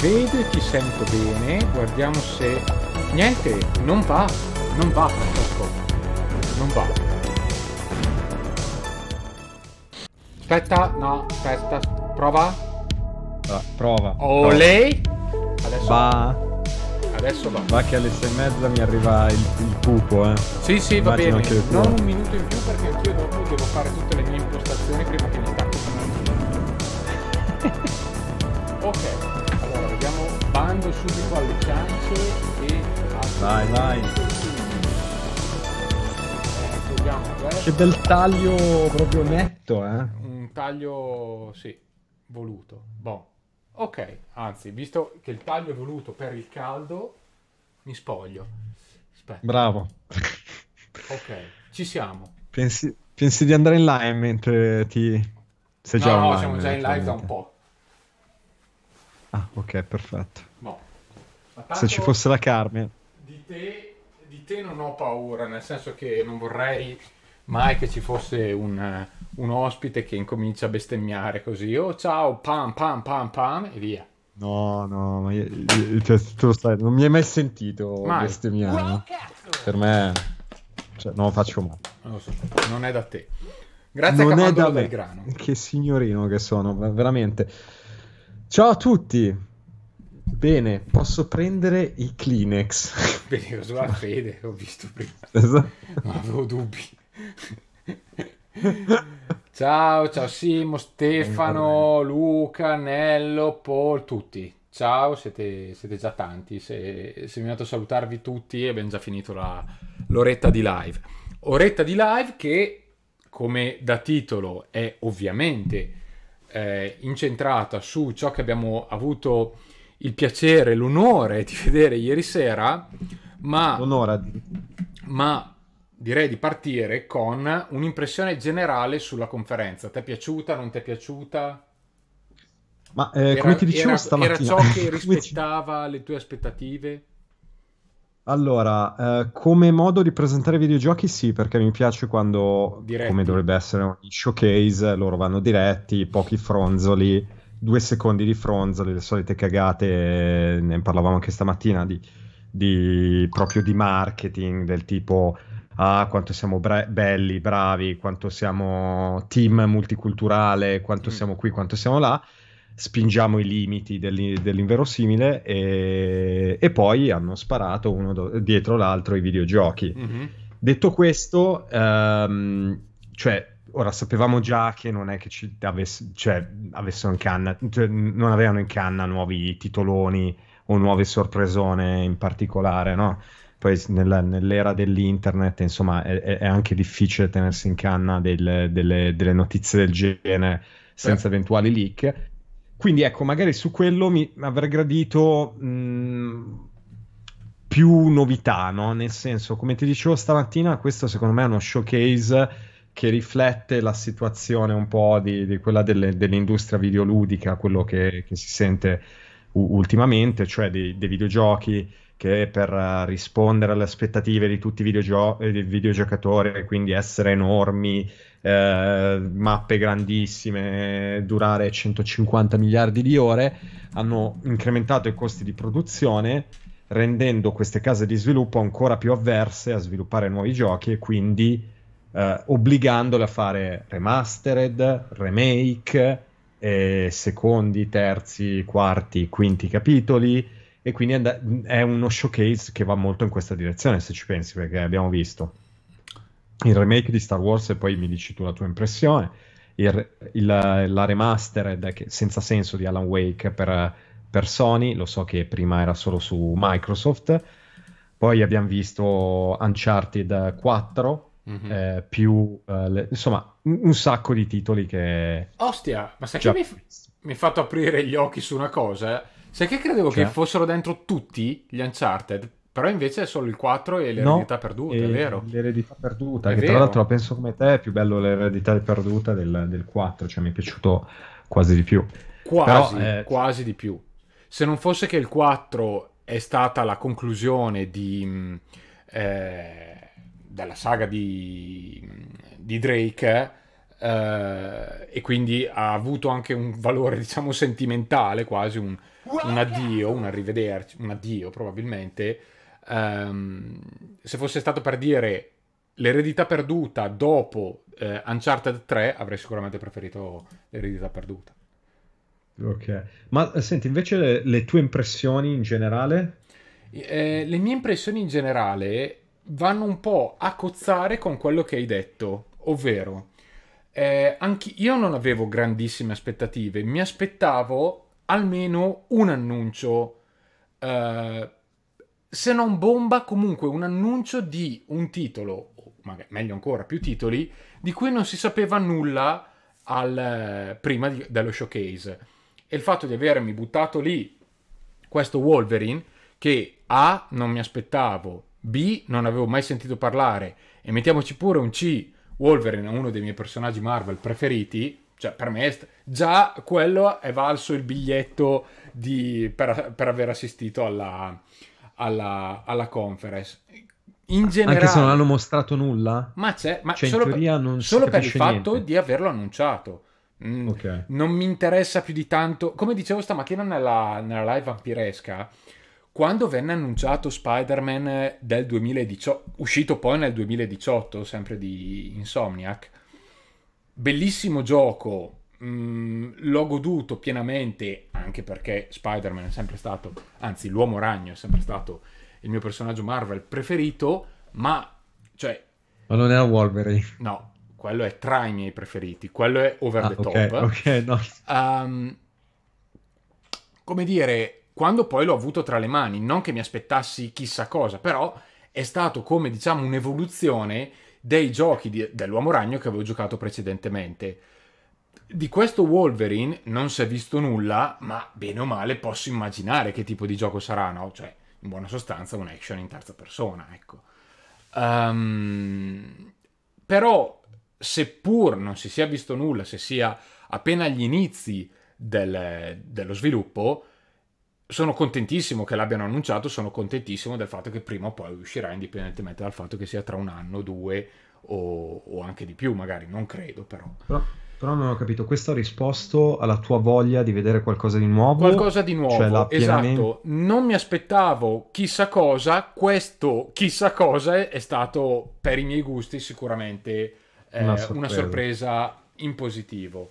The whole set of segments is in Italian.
vedo e ti sento bene guardiamo se niente non va non va Francesco non va aspetta no aspetta prova ah, prova o prova. lei adesso va adesso va va che alle sei e mezza mi arriva il, il pupo eh sì sì va bene non un minuto in più perché io dopo devo fare tutte le mie impostazioni prima che mi stacchi ok venendo subito alle ciance e a... Vai, vai. Eh, C'è del taglio proprio netto, eh? Un taglio, sì, voluto. Bon. Ok, anzi, visto che il taglio è voluto per il caldo, mi spoglio. Aspetta. Bravo. Ok, ci siamo. Pensi, pensi di andare in live mentre ti... Sei no, già no, siamo già in live da un po'. Ah, ok, perfetto. No. Se ci fosse la Carmen. Di te, di te, non ho paura, nel senso che non vorrei mai che ci fosse un, un ospite che incomincia a bestemmiare così. Oh, ciao, pam, pam, pam, pam, e via. No, no, ma io, io, cioè, te, lo sai, non mi hai mai sentito mai. bestemmiare. Wow, per me, cioè, non lo faccio mai. Non lo so, non è da te. Grazie non a Cavallo del Grano. Che signorino che sono, veramente. Ciao a tutti. Bene, posso prendere i Kleenex. Bene, la fede, ho visto prima. Esatto. Non avevo dubbi. ciao, ciao Simo, Stefano, Luca, Nello, Paul, tutti. Ciao, siete, siete già tanti. Se, se mi andato a salutarvi tutti, e abbiamo già finito la, l'oretta di live. Oretta di live che, come da titolo, è ovviamente eh, incentrata su ciò che abbiamo avuto il piacere, l'onore di vedere ieri sera, ma, ma direi di partire con un'impressione generale sulla conferenza. Ti è piaciuta, non ti è piaciuta? Ma eh, era, come ti dicevo era, stamattina... Era ciò che rispettava le tue aspettative? Allora, eh, come modo di presentare videogiochi sì, perché mi piace quando, diretti. come dovrebbe essere un showcase, loro vanno diretti, pochi fronzoli, due secondi di fronzoli, le solite cagate, ne parlavamo anche stamattina, di, di proprio di marketing, del tipo, ah, quanto siamo bre- belli, bravi, quanto siamo team multiculturale, quanto mm. siamo qui, quanto siamo là spingiamo i limiti dell'inverosimile e, e poi hanno sparato uno do- dietro l'altro i videogiochi. Mm-hmm. Detto questo, um, cioè, ora sapevamo già che non è che ci avess- cioè, avessero in canna, cioè, non avevano in canna nuovi titoloni o nuove sorpresone in particolare, no? Poi nella, nell'era dell'internet, insomma, è, è, anche difficile tenersi in canna del, delle, delle, notizie del genere senza eventuali leak. Quindi ecco, magari su quello mi avrei gradito mh, mm, più novità, no? Nel senso, come ti dicevo stamattina, questo secondo me è uno showcase che riflette la situazione un po' di, di quella delle, dell'industria videoludica, quello che, che si sente u- ultimamente, cioè dei, dei, videogiochi che per rispondere alle aspettative di tutti i, videogio- eh, i videogiocatori, quindi essere enormi, eh, mappe grandissime, durare 150 miliardi di ore, hanno incrementato i costi di produzione rendendo queste case di sviluppo ancora più avverse a sviluppare nuovi giochi e quindi eh, obbligandole a fare remastered, remake, eh, secondi, terzi, quarti, quinti capitoli e quindi è uno showcase che va molto in questa direzione se ci pensi perché abbiamo visto il remake di Star Wars e poi mi dici tu la tua impressione, il, il, la remastered che, senza senso di Alan Wake per, per Sony, lo so che prima era solo su Microsoft, poi abbiamo visto Uncharted 4 Mm-hmm. Eh, più eh, le, insomma un, un, sacco di titoli che ostia ma sai che mi, mi hai fatto aprire gli occhi su una cosa sai che credevo cioè? che fossero dentro tutti gli Uncharted però invece è solo il 4 e l'eredità no, perduta, è vero. L'eredità perduta, è che vero. tra l'altro la penso come te, è più bello l'eredità perduta del, del 4, cioè mi è piaciuto quasi di più. Quasi, Però, eh... quasi di più. Se non fosse che il 4 è stata la conclusione di, mm, eh, della saga di, mm, di Drake eh, e quindi ha avuto anche un valore, diciamo, sentimentale, quasi un, un addio, un arrivederci, un addio probabilmente um, se fosse stato per dire l'eredità perduta dopo eh, Uncharted 3, avrei sicuramente preferito l'eredità perduta. Ok, ma eh, senti invece le, le tue impressioni in generale? Eh, le mie impressioni in generale vanno un po' a cozzare con quello che hai detto, ovvero eh, anche io non avevo grandissime aspettative, mi aspettavo almeno un annuncio eh, se non bomba comunque un annuncio di un titolo, ma meglio ancora più titoli, di cui non si sapeva nulla al, eh, prima di, dello showcase. E il fatto di avermi buttato lì questo Wolverine, che A non mi aspettavo, B non avevo mai sentito parlare, e mettiamoci pure un C, Wolverine è uno dei miei personaggi Marvel preferiti, cioè per me st- già quello è valso il biglietto di, per, per aver assistito alla, alla, alla conference. In generale, Anche se non hanno mostrato nulla? Ma c'è, ma cioè, solo, per, solo per il fatto di averlo annunciato. Mm, okay. Non mi interessa più di tanto. Come dicevo stamattina nella, nella live vampiresca, quando venne annunciato Spider-Man eh, del 2018, uscito poi nel 2018, sempre di Insomniac, bellissimo gioco, mh, mm, l'ho goduto pienamente anche perché Spider-Man è sempre stato, anzi l'uomo ragno è sempre stato il mio personaggio Marvel preferito, ma cioè... Ma non era Wolverine. No, quello è tra i miei preferiti, quello è over ah, the okay, top. Ok, no. Um, come dire, quando poi l'ho avuto tra le mani, non che mi aspettassi chissà cosa, però è stato come diciamo un'evoluzione dei giochi di, dell'Uomo Ragno che avevo giocato precedentemente. Di questo Wolverine non si è visto nulla, ma bene o male posso immaginare che tipo di gioco sarà, no? Cioè, in buona sostanza, un action in terza persona, ecco. Um, però, seppur non si sia visto nulla, se sia appena agli inizi del, dello sviluppo, sono contentissimo che l'abbiano annunciato, sono contentissimo del fatto che prima o poi uscirà, indipendentemente dal fatto che sia tra un anno, due o, o anche di più, magari, non credo però. però però non ho capito, questo ha risposto alla tua voglia di vedere qualcosa di nuovo? Qualcosa di nuovo, cioè esatto. pienamente... esatto. Non mi aspettavo chissà cosa, questo chissà cosa è stato per i miei gusti sicuramente eh, una, sorpresa. una sorpresa in positivo.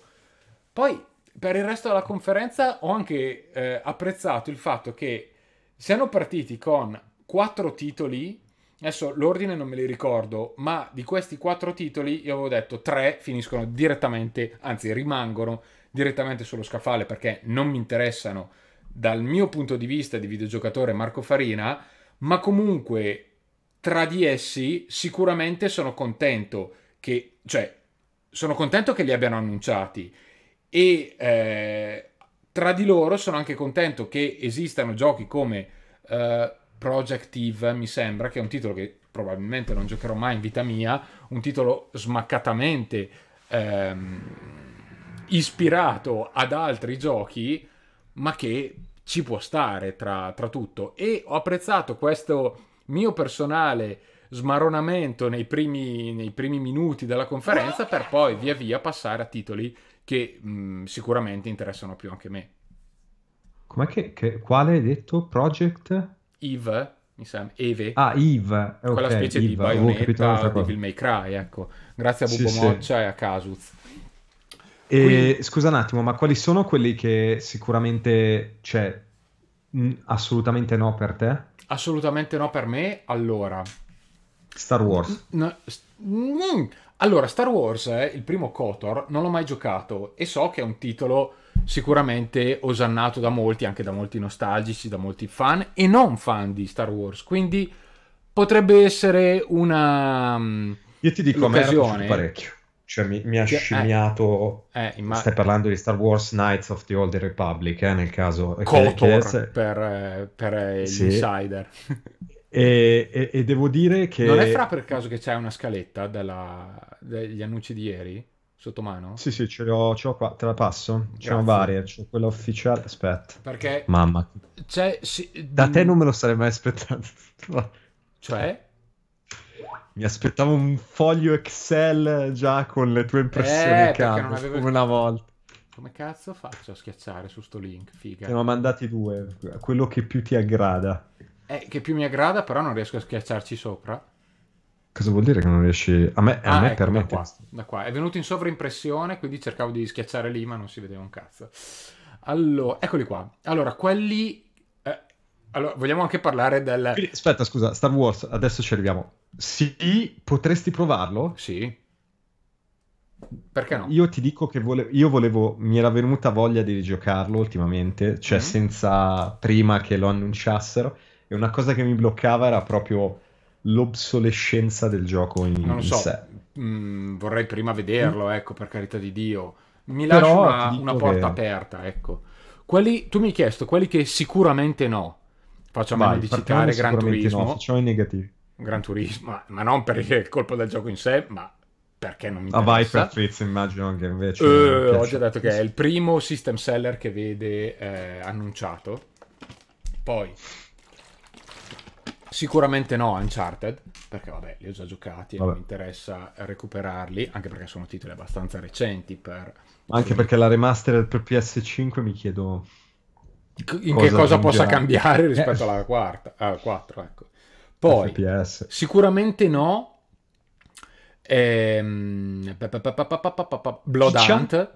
Poi per il resto della conferenza ho anche eh, apprezzato il fatto che siano partiti con quattro titoli Adesso l'ordine non me li ricordo, ma di questi quattro titoli io avevo detto tre finiscono direttamente, anzi rimangono direttamente sullo scaffale perché non mi interessano dal mio punto di vista di videogiocatore Marco Farina, ma comunque tra di essi sicuramente sono contento che, cioè, sono contento che li abbiano annunciati e eh, tra di loro sono anche contento che esistano giochi come eh, Project Eve, mi sembra, che è un titolo che probabilmente non giocherò mai in vita mia, un titolo smaccatamente ehm, ispirato ad altri giochi, ma che ci può stare tra, tra tutto. E ho apprezzato questo mio personale smaronamento nei primi, nei primi, minuti della conferenza per poi via via passare a titoli che mh, mm, sicuramente interessano più anche me. Com'è che, che, quale hai detto? Project? Eve, mi sembra, Eve. Ah, Eve. Okay, quella specie Eve. Oh, di Bayonetta o Devil May Cry, ecco. Grazie a Bubo sì, Moccia sì. e a Casus. E, Quindi... Scusa un attimo, ma quali sono quelli che sicuramente, cioè, mh, assolutamente no per te? Assolutamente no per me. Allora, Star Wars. No, mm, allora, Star Wars, eh, il primo Kotor, non l'ho mai giocato e so che è un titolo sicuramente osannato da molti, anche da molti nostalgici, da molti fan e non fan di Star Wars. Quindi potrebbe essere una. Mm, Io ti dico, a parecchio. Cioè, mi, mi ha che, eh, scimmiato. Eh, eh, stai parlando di Star Wars Knights of the Old Republic, eh, nel caso. Kotor eh, che, che... per, eh, per sì. insider. E, e, e, devo dire che. Non è fra per caso che c'è una scaletta della, degli annunci di ieri? sotto mano? Sì, sì, ce l'ho, ce l'ho qua, te la passo. C'è un varie, c'è quella ufficiale. Aspetta. Perché? Mamma. Cioè, si... Da te mm. non me lo sarei mai aspettato. cioè? Mi aspettavo un foglio Excel già con le tue impressioni eh, capo, avevo... come una volta. Come cazzo faccio a schiacciare su sto link? Figa. Te ne ho mandati due, quello che più ti aggrada. Eh, che più mi aggrada, però non riesco a schiacciarci sopra. Cosa vuol dire che non riesci... A me, a ah, me ecco, permette. Da qua, da qua. È venuto in sovraimpressione, quindi cercavo di schiacciare lì, ma non si vedeva un cazzo. Allora, eccoli qua. Allora, quelli... Eh, allora, vogliamo anche parlare del... aspetta, scusa, Star Wars, adesso ci arriviamo. Sì, potresti provarlo? Sì. Perché no? Io ti dico che vole... io volevo, mi era venuta voglia di rigiocarlo ultimamente, cioè mm-hmm. senza prima che lo annunciassero, e una cosa che mi bloccava era proprio l'obsolescenza del gioco in, non lo so, sé. Mh, mm, vorrei prima vederlo, ecco, per carità di Dio. Mi Però lascio una, una porta che... aperta, ecco. Quelli, tu mi hai chiesto, quelli che sicuramente no, faccio a meno di citare Gran Turismo. No, facciamo i negativi. Gran Turismo, ma non per il colpo del gioco in sé, ma perché non mi ah, interessa. A Viper Fritz immagino che invece... Uh, ho già detto che è il primo system seller che vede eh, annunciato. Poi Sicuramente no Uncharted, perché vabbè, li ho già giocati vabbè. e mi interessa recuperarli, anche perché sono titoli abbastanza recenti per... Anche perché la remastered per PS5 mi chiedo... In cosa che cosa possa cambiare rispetto eh. alla quarta, alla 4, ecco. Poi, FPS. sicuramente no... Ehm... Bloodhunt,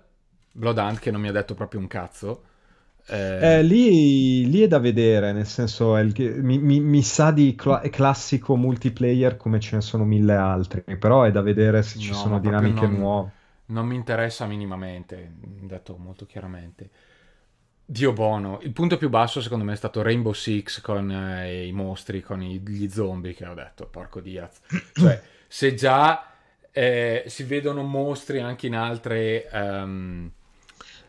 Bloodhunt che non mi ha detto proprio un cazzo. Eh... Eh, lì, lì, è da vedere, nel senso il, mi, mi, mi, sa di cla- classico multiplayer come ce ne sono mille altri, però è da vedere se ci no, sono dinamiche non, nuove. Non mi interessa minimamente, detto molto chiaramente. Dio buono, il punto più basso secondo me è stato Rainbow Six con eh, i mostri, con i, gli zombie che ho detto, porco Diaz. Cioè, se già eh, si vedono mostri anche in altre... Um,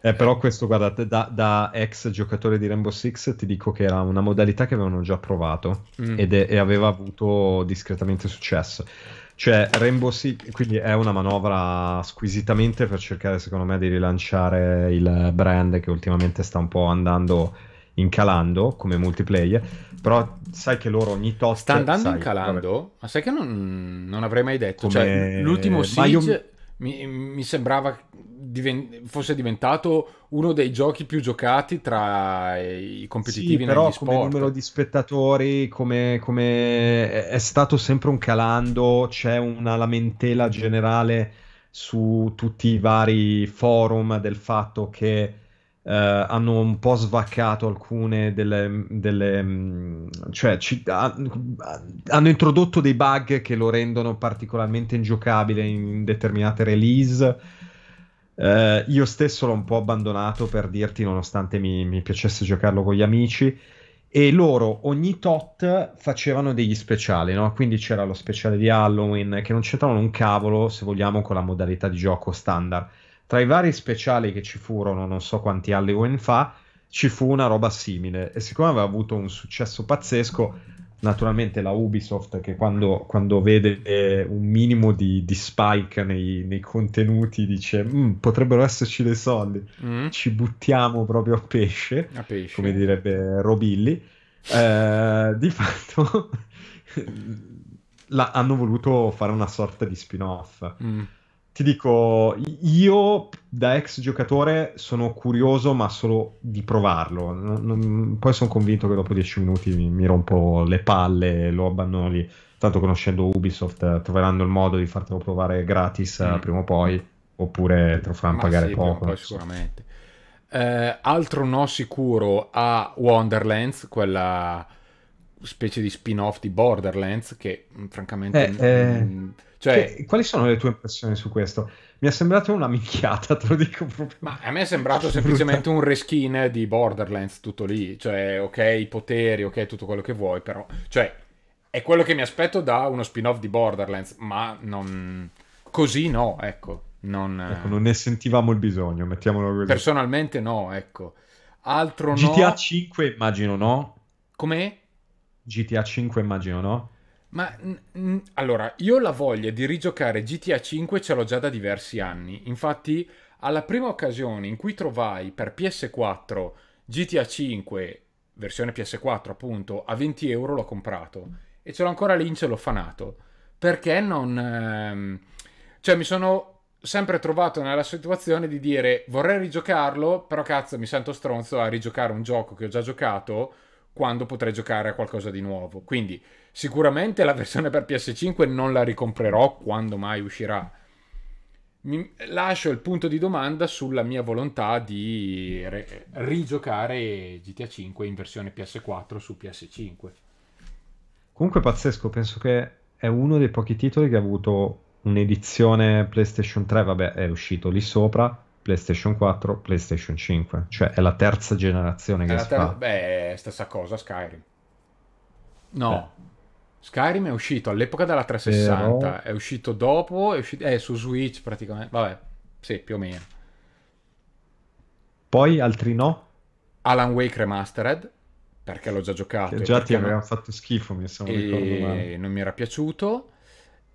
eh, però questo, guardate, da, da, ex giocatore di Rainbow Six ti dico che era una modalità che avevano già provato mm. ed è, e aveva avuto discretamente successo. Cioè, Rainbow Six, quindi è una manovra squisitamente per cercare, secondo me, di rilanciare il brand che ultimamente sta un po' andando incalando come multiplayer. Però sai che loro ogni tosta... sta andando sai, incalando, vabbè. ma sai che non, non avrei mai detto. Come... Cioè, l'ultimo Siege io... mi, mi, sembrava diven- fosse diventato uno dei giochi più giocati tra i competitivi sì, però come numero di spettatori come, come è stato sempre un calando c'è una lamentela generale su tutti i vari forum del fatto che Uh, hanno un po' svaccato alcune delle, delle mm, cioè ci, ha, hanno introdotto dei bug che lo rendono particolarmente ingiocabile in determinate release eh, io stesso l'ho un po' abbandonato per dirti, nonostante mi, mi piacesse giocarlo con gli amici. E loro ogni tot facevano degli speciali, no? Quindi c'era lo speciale di Halloween che non c'entravano un cavolo, se vogliamo, con la modalità di gioco standard. Tra i vari speciali che ci furono, non so quanti Halloween fa, ci fu una roba simile e siccome aveva avuto un successo pazzesco naturalmente la Ubisoft che quando, quando vede eh, un minimo di, di spike nei, nei, contenuti dice mm, potrebbero esserci dei soldi, mm. ci buttiamo proprio a pesce, a pesce. come direbbe Robilli, eh, di fatto la, hanno voluto fare una sorta di spin-off. Mm ti dico, io da ex giocatore sono curioso, ma solo di provarlo. Non, non, poi sono convinto che dopo dieci minuti mi, mi rompo le palle, lo abbandono lì. Tanto conoscendo Ubisoft, eh, troveranno il modo di fartelo provare gratis eh, mm. prima o poi, oppure te lo faranno ma pagare sì, poco. Poi, sicuramente. Eh, altro no sicuro a Wonderlands, quella specie di spin-off di Borderlands, che mm, francamente... Eh, eh cioè, che, quali sono le tue impressioni su questo? Mi è sembrato una minchiata, te lo dico proprio. Ma a me è sembrato semplicemente un reskin di Borderlands, tutto lì. Cioè, ok, i poteri, ok, tutto quello che vuoi, però... Cioè, è quello che mi aspetto da uno spin-off di Borderlands, ma non... Così no, ecco. Non, ecco, non ne sentivamo il bisogno, mettiamolo così. Personalmente no, ecco. Altro GTA no... GTA 5 immagino no? Come? GTA 5 immagino no? Ma allora, io la voglia di rigiocare GTA 5 ce l'ho già da diversi anni. Infatti, alla prima occasione in cui trovai per PS4 GTA 5, versione PS4 appunto, a 20 euro l'ho comprato. E ce l'ho ancora lì in fanato. Perché non... Ehm... Cioè, mi sono sempre trovato nella situazione di dire vorrei rigiocarlo, però cazzo mi sento stronzo a rigiocare un gioco che ho già giocato quando potrei giocare a qualcosa di nuovo. Quindi Sicuramente la versione per PS5 non la ricomprerò quando mai uscirà. Mi lascio il punto di domanda sulla mia volontà di re- rigiocare GTA 5 in versione PS4 su PS5. Comunque pazzesco, penso che è uno dei pochi titoli che ha avuto un'edizione PlayStation 3, vabbè, è uscito lì sopra, PlayStation 4, PlayStation 5, cioè è la terza generazione che è si ter- fa. Beh, stessa cosa Skyrim. No. Eh. Skyrim è uscito all'epoca della 360, Però... è uscito dopo, è, uscito... è eh, su Switch praticamente, vabbè, sì, più o meno. Poi altri no? Alan Wake Remastered, perché l'ho già giocato. Che eh, già ti aveva non... fatto schifo, mi sembra. E... Non mi era piaciuto.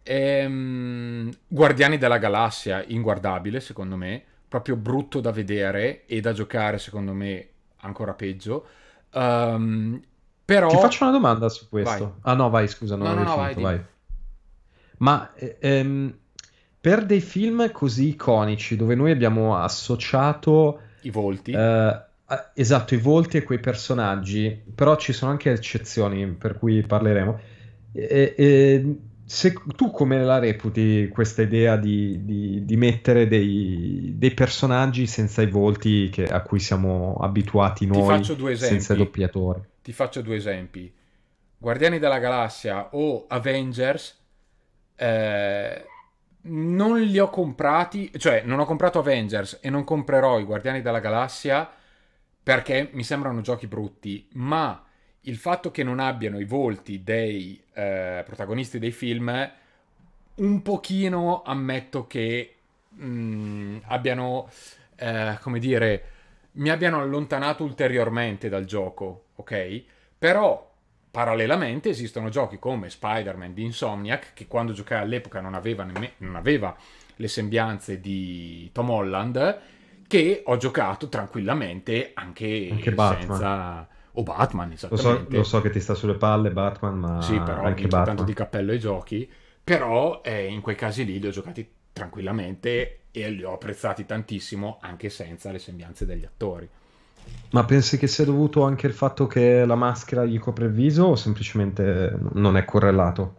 Ehm... Guardiani della Galassia, inguardabile secondo me, proprio brutto da vedere e da giocare secondo me ancora peggio. Um, però... Ti faccio una domanda su questo. Vai. Ah no, vai, scusa, non no, no, no finito, vai, vai. Ma eh, ehm, per dei film così iconici, dove noi abbiamo associato... I volti. Eh, esatto, i volti e quei personaggi, però ci sono anche eccezioni per cui parleremo. E, e, se, tu come la reputi questa idea di, di, di mettere dei, dei, personaggi senza i volti che, a cui siamo abituati noi, Ti faccio due esempi. senza doppiatore? Ti faccio due esempi. Guardiani della Galassia o Avengers eh, non li ho comprati, cioè non ho comprato Avengers e non comprerò i Guardiani della Galassia perché mi sembrano giochi brutti, ma il fatto che non abbiano i volti dei eh, protagonisti dei film un pochino ammetto che mh, mm, abbiano, eh, come dire, mi abbiano allontanato ulteriormente dal gioco ok? Però parallelamente esistono giochi come Spider-Man di Insomniac, che quando giocai all'epoca non aveva, nemm- non aveva le sembianze di Tom Holland, che ho giocato tranquillamente anche, anche senza... O Batman, esattamente. Lo so, lo so, che ti sta sulle palle Batman, ma sì, però, anche Batman. tanto di cappello ai giochi. Però eh, in quei casi lì li ho giocati tranquillamente e li ho apprezzati tantissimo anche senza le sembianze degli attori. Ma pensi che sia dovuto anche al fatto che la maschera gli copre il viso o semplicemente non è correlato?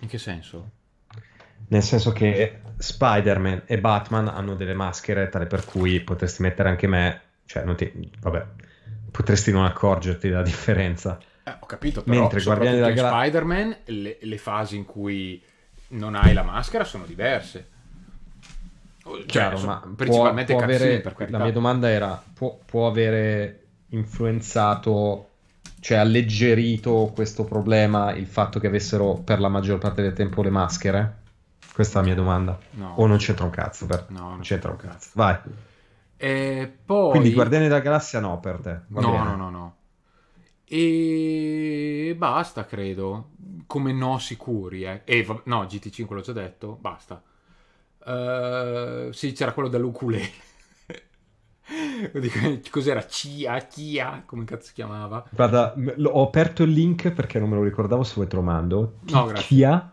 In che senso? Nel senso che Spider-Man e Batman hanno delle maschere tale per cui potresti mettere anche me, cioè non ti, vabbè, potresti non accorgerti della differenza. Eh, ho capito, però Mentre Guardiani della Galassia Spider-Man le, le fasi in cui non hai la maschera sono diverse. Cioè, ma principalmente può, può avere, per carità. La mia domanda era, può, può avere influenzato, cioè alleggerito questo problema il fatto che avessero per la maggior parte del tempo le maschere? Questa è la mia domanda. No. O non c'entra un cazzo per... No, non c'entra un cazzo. Vai. E poi... Quindi Guardiani della Galassia no per te. No, no, no, no, no. E basta, credo. Come no sicuri, eh. E no, GT5 l'ho già detto, basta. Eh, sì, c'era quello dell'ukulele. Cos'era? Cia, Chia, come cazzo si chiamava? Guarda, ho aperto il link perché non me lo ricordavo, se vuoi te lo mando. No, grazie. Chia,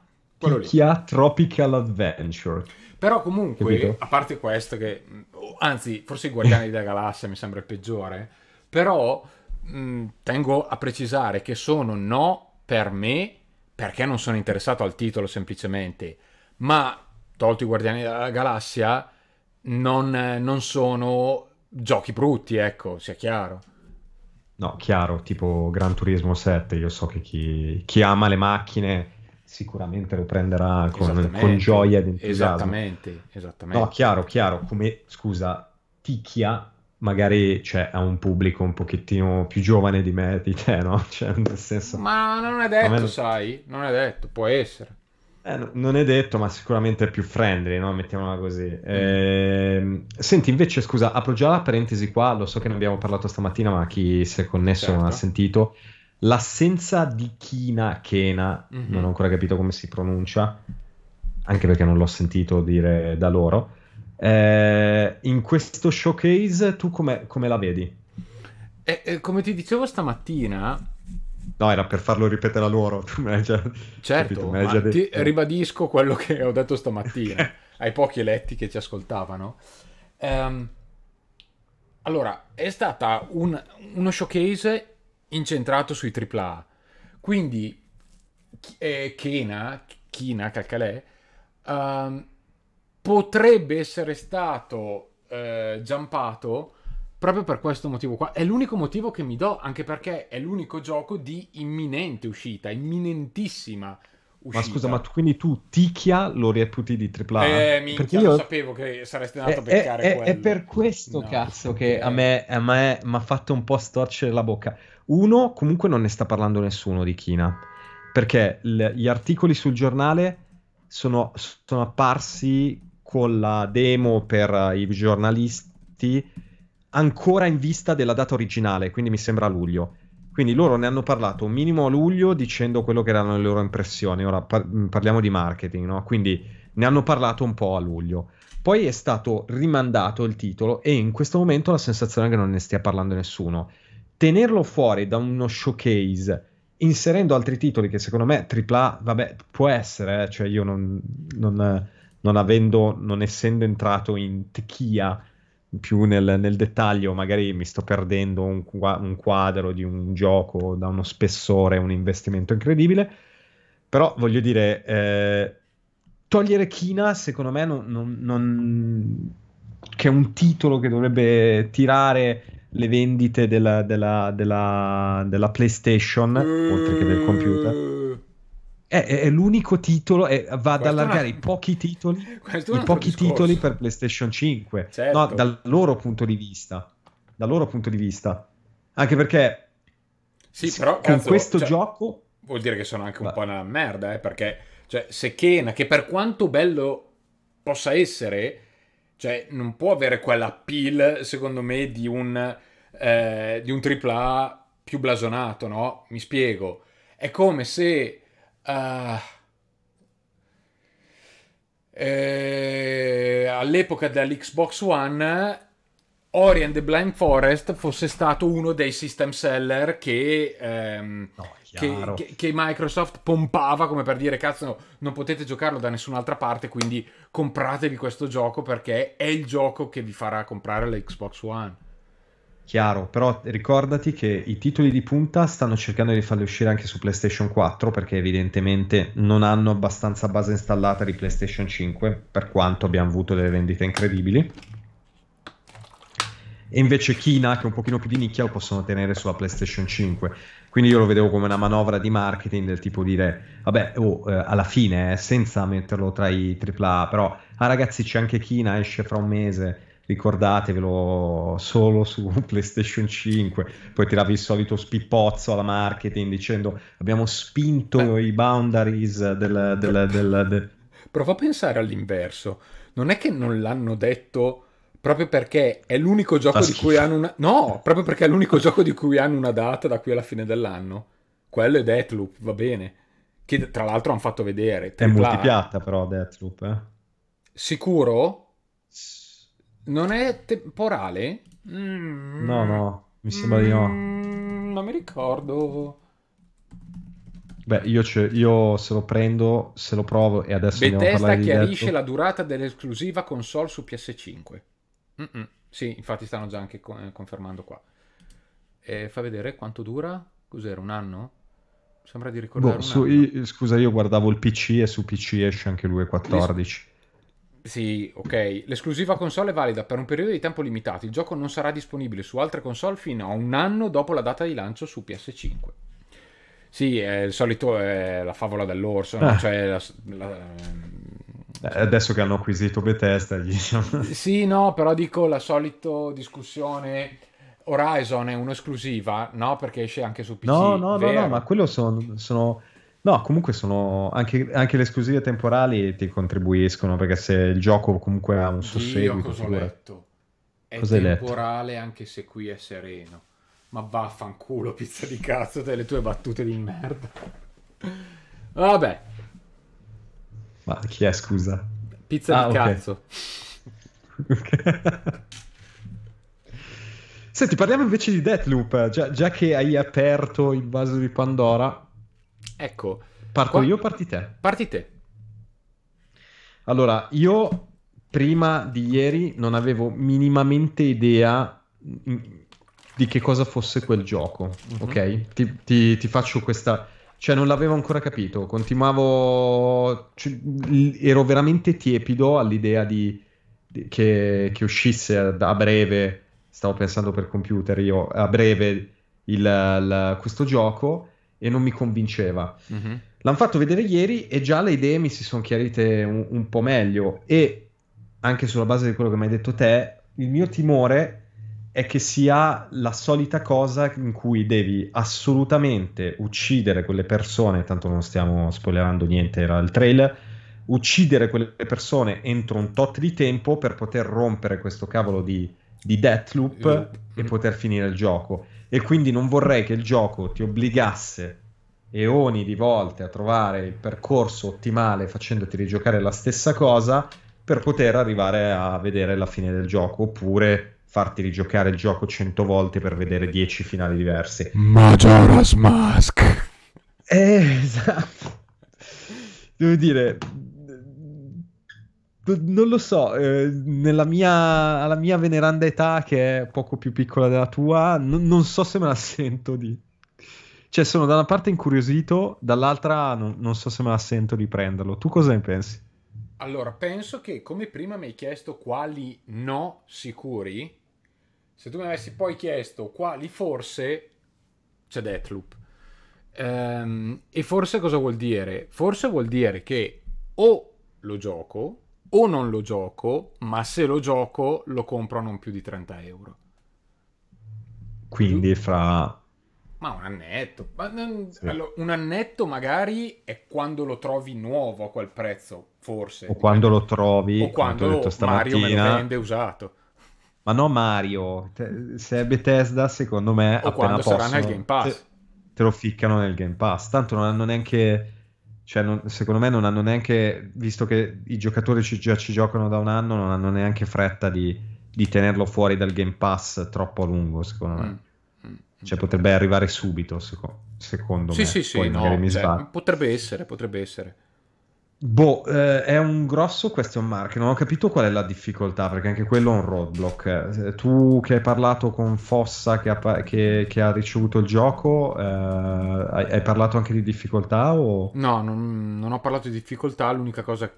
Chia Tropical Adventure. Però comunque, Capito? a parte questo che... Mm, anzi, forse i Guardiani della Galassia mi sembra il peggiore. Però mh, mm, tengo a precisare che sono no per me perché non sono interessato al titolo semplicemente. Ma tolto i Guardiani della Galassia, non, non sono giochi brutti, ecco, sia chiaro. No, chiaro, tipo Gran Turismo 7, io so che chi, chi ama le macchine sicuramente lo prenderà con, con gioia ed entusiasmo. Esattamente, esattamente. No, chiaro, chiaro, come, scusa, ticchia magari cioè, a un pubblico un pochettino più giovane di me, di te, no? Cioè, nel senso... Ma non è detto, me... sai, non è detto, può essere. Eh, non è detto, ma sicuramente è più friendly, no? mettiamola così. Eh, senti, invece, scusa, apro già la parentesi qua, lo so che ne abbiamo parlato stamattina, ma chi si è connesso certo. non ha certo. sentito. L'assenza di Kina Kena, mm-hmm. non ho ancora capito come si pronuncia, anche perché non l'ho sentito dire da loro. Eh, in questo showcase tu come, come la vedi? Eh, eh, come ti dicevo stamattina, No, era per farlo ripetere a loro. Tu me già, certo, me già ti ribadisco quello che ho detto stamattina ai pochi eletti che ci ascoltavano. Um, allora, è stata un, uno showcase incentrato sui AAA. Quindi eh, Kena, Kina Calcalè, um, potrebbe essere stato eh, giampato proprio per questo motivo qua. È l'unico motivo che mi do, anche perché è l'unico gioco di imminente uscita, imminentissima uscita. Ma scusa, ma tu, quindi tu Ticchia lo reputi di AAA? Eh, minchia, perché io sapevo che saresti eh, andato a eh, beccare eh, è, quello. È per questo no, cazzo che a me mi ha fatto un po' storcere la bocca. Uno, comunque non ne sta parlando nessuno di Kina, perché l- gli articoli sul giornale sono, sono apparsi con la demo per i giornalisti ancora in vista della data originale, quindi mi sembra luglio. Quindi loro ne hanno parlato un minimo a luglio dicendo quello che erano le loro impressioni. Ora par- mm, parliamo di marketing, no? Quindi ne hanno parlato un po' a luglio. Poi è stato rimandato il titolo e in questo momento ho la sensazione è che non ne stia parlando nessuno. Tenerlo fuori da uno showcase inserendo altri titoli che secondo me AAA, vabbè, può essere, eh, cioè io non, non, non, avendo, non essendo entrato in techia più nel, nel, dettaglio, magari mi sto perdendo un, un, quadro di un gioco da uno spessore, un investimento incredibile, però voglio dire, eh, togliere Kina secondo me non, non, non, che è un titolo che dovrebbe tirare le vendite della, della, della, della PlayStation, oltre che del computer è, è, l'unico titolo, è, va ad allargare una... i pochi titoli, i pochi discorso. titoli per PlayStation 5, certo. no, dal loro punto di vista. Dal loro punto di vista. Anche perché sì, però, con questo cioè, gioco... Vuol dire che sono anche un va. po' una merda, eh, perché cioè, Kena che per quanto bello possa essere, cioè, non può avere quella pill, secondo me, di un, eh, di un AAA più blasonato, no? Mi spiego. È come se Uh, eh, all'epoca dell'Xbox One Ori and the Blind Forest fosse stato uno dei system seller che, ehm, no, che, che, che, Microsoft pompava come per dire cazzo non potete giocarlo da nessun'altra parte quindi compratevi questo gioco perché è il gioco che vi farà comprare l'Xbox One Chiaro, però ricordati che i titoli di punta stanno cercando di farli uscire anche su PlayStation 4 perché evidentemente non hanno abbastanza base installata di PlayStation 5 per quanto abbiamo avuto delle vendite incredibili. E invece Kina, che è un pochino più di nicchia, lo possono tenere sulla PlayStation 5. Quindi io lo vedevo come una manovra di marketing del tipo dire, vabbè, oh, eh, alla fine, eh, senza metterlo tra i AAA, però, ah ragazzi c'è anche Kina, esce fra un mese ricordatevelo solo su PlayStation 5, poi tiravi il solito spippozzo alla marketing dicendo abbiamo spinto Beh. i boundaries del... del, del, del... Prova a pensare all'inverso, non è che non l'hanno detto proprio perché è l'unico gioco di cui hanno una... No, proprio perché è l'unico gioco di cui hanno una data da qui alla fine dell'anno. Quello è Deathloop, va bene. Che tra l'altro hanno fatto vedere. È multipiatta però Deathloop, eh? Sicuro? Non è temporale? Mm. No, no, mi sembra mm. di no. Mm, non mi ricordo. Beh, io, io, se lo prendo, se lo provo e adesso Bethesda andiamo a parlare chiarisce la durata dell'esclusiva console su PS5. Mm -mm. Sì, infatti stanno già anche eh, confermando qua. E eh, fa vedere quanto dura? Cos'era, un anno? Sembra di ricordare boh, su, io, scusa, io guardavo il PC e su PC esce anche lui 14. Sì, ok. L'esclusiva console è valida per un periodo di tempo limitato. Il gioco non sarà disponibile su altre console fino a un anno dopo la data di lancio su PS5. Sì, è il solito è la favola dell'orso, ah. cioè la, la, eh, adesso che hanno acquisito Bethesda gli... sì no però dico la solita discussione Horizon è un'esclusiva no perché esce anche su PC no no no, no ma quello sono, sono No, comunque sono anche, anche, le esclusive temporali ti contribuiscono perché se il gioco comunque ha un susseguito. Io cosa ho letto? È Cos'hai temporale letto? anche se qui è sereno. Ma vaffanculo, pizza di cazzo, delle tue battute di merda. Vabbè. Ma chi è, scusa? Pizza ah, di okay. cazzo. okay. Senti, parliamo invece di Deathloop, già, già che hai aperto il vaso di Pandora Ecco. Parto qua... io o parti te? Parti te. Allora, io prima di ieri non avevo minimamente idea mm, di che cosa fosse quel gioco, mm-hmm. ok? Ti, ti, ti, faccio questa... Cioè, non l'avevo ancora capito, continuavo... Cioè, ero veramente tiepido all'idea di... che, che, uscisse a, a, breve, stavo pensando per computer io, a breve il, il, questo gioco e non mi convinceva. Mm-hmm. L'hanno fatto vedere ieri e già le idee mi si sono chiarite un, un, po' meglio e anche sulla base di quello che mi hai detto te, il mio timore è che sia la solita cosa in cui devi assolutamente uccidere quelle persone, tanto non stiamo spoilerando niente, era il trailer, uccidere quelle persone entro un tot di tempo per poter rompere questo cavolo di di Deathloop mm e poter finire il gioco. E quindi non vorrei che il gioco ti obbligasse eoni di volte a trovare il percorso ottimale facendoti rigiocare la stessa cosa per poter arrivare a vedere la fine del gioco oppure farti rigiocare il gioco 100 volte per vedere 10 finali diversi. Majora's Mask. Eh, esatto. Devo dire, non lo so, eh, nella mia, alla mia veneranda età, che è poco più piccola della tua, n- non so se me la sento di... Cioè, sono da una parte incuriosito, dall'altra non, non so se me la sento di prenderlo. Tu cosa ne pensi? Allora, penso che come prima mi hai chiesto quali no sicuri, se tu mi avessi poi chiesto quali forse, c'è Deathloop. Ehm, e forse cosa vuol dire? Forse vuol dire che o lo gioco o non lo gioco, ma se lo gioco lo compro a non più di 30 euro. Quindi fra... Ma un annetto. Sì. Allora, un annetto magari è quando lo trovi nuovo a quel prezzo, forse. O quando lo trovi, o quando detto stamattina... Mario me lo vende usato. Ma no Mario, se è Bethesda secondo me o appena quando possono, sarà nel Game Pass. Te, te lo ficcano nel Game Pass, tanto non hanno neanche cioè non, secondo me non hanno neanche, visto che i giocatori ci, già ci giocano da un anno, non hanno neanche fretta di, di tenerlo fuori dal Game Pass troppo a lungo, secondo me. Mm, mm, mm cioè potrebbe arrivare subito, seco- secondo sì, me. Sì, Poi sì, no, cioè, potrebbe essere, potrebbe essere. Boh, eh, è un grosso question mark. Non ho capito qual è la difficoltà, perché anche quello è un roadblock. Eh, tu che hai parlato con Fossa, che ha, che, che ha ricevuto il gioco, eh, hai, hai, parlato anche di difficoltà? O... No, non, non ho parlato di difficoltà. L'unica cosa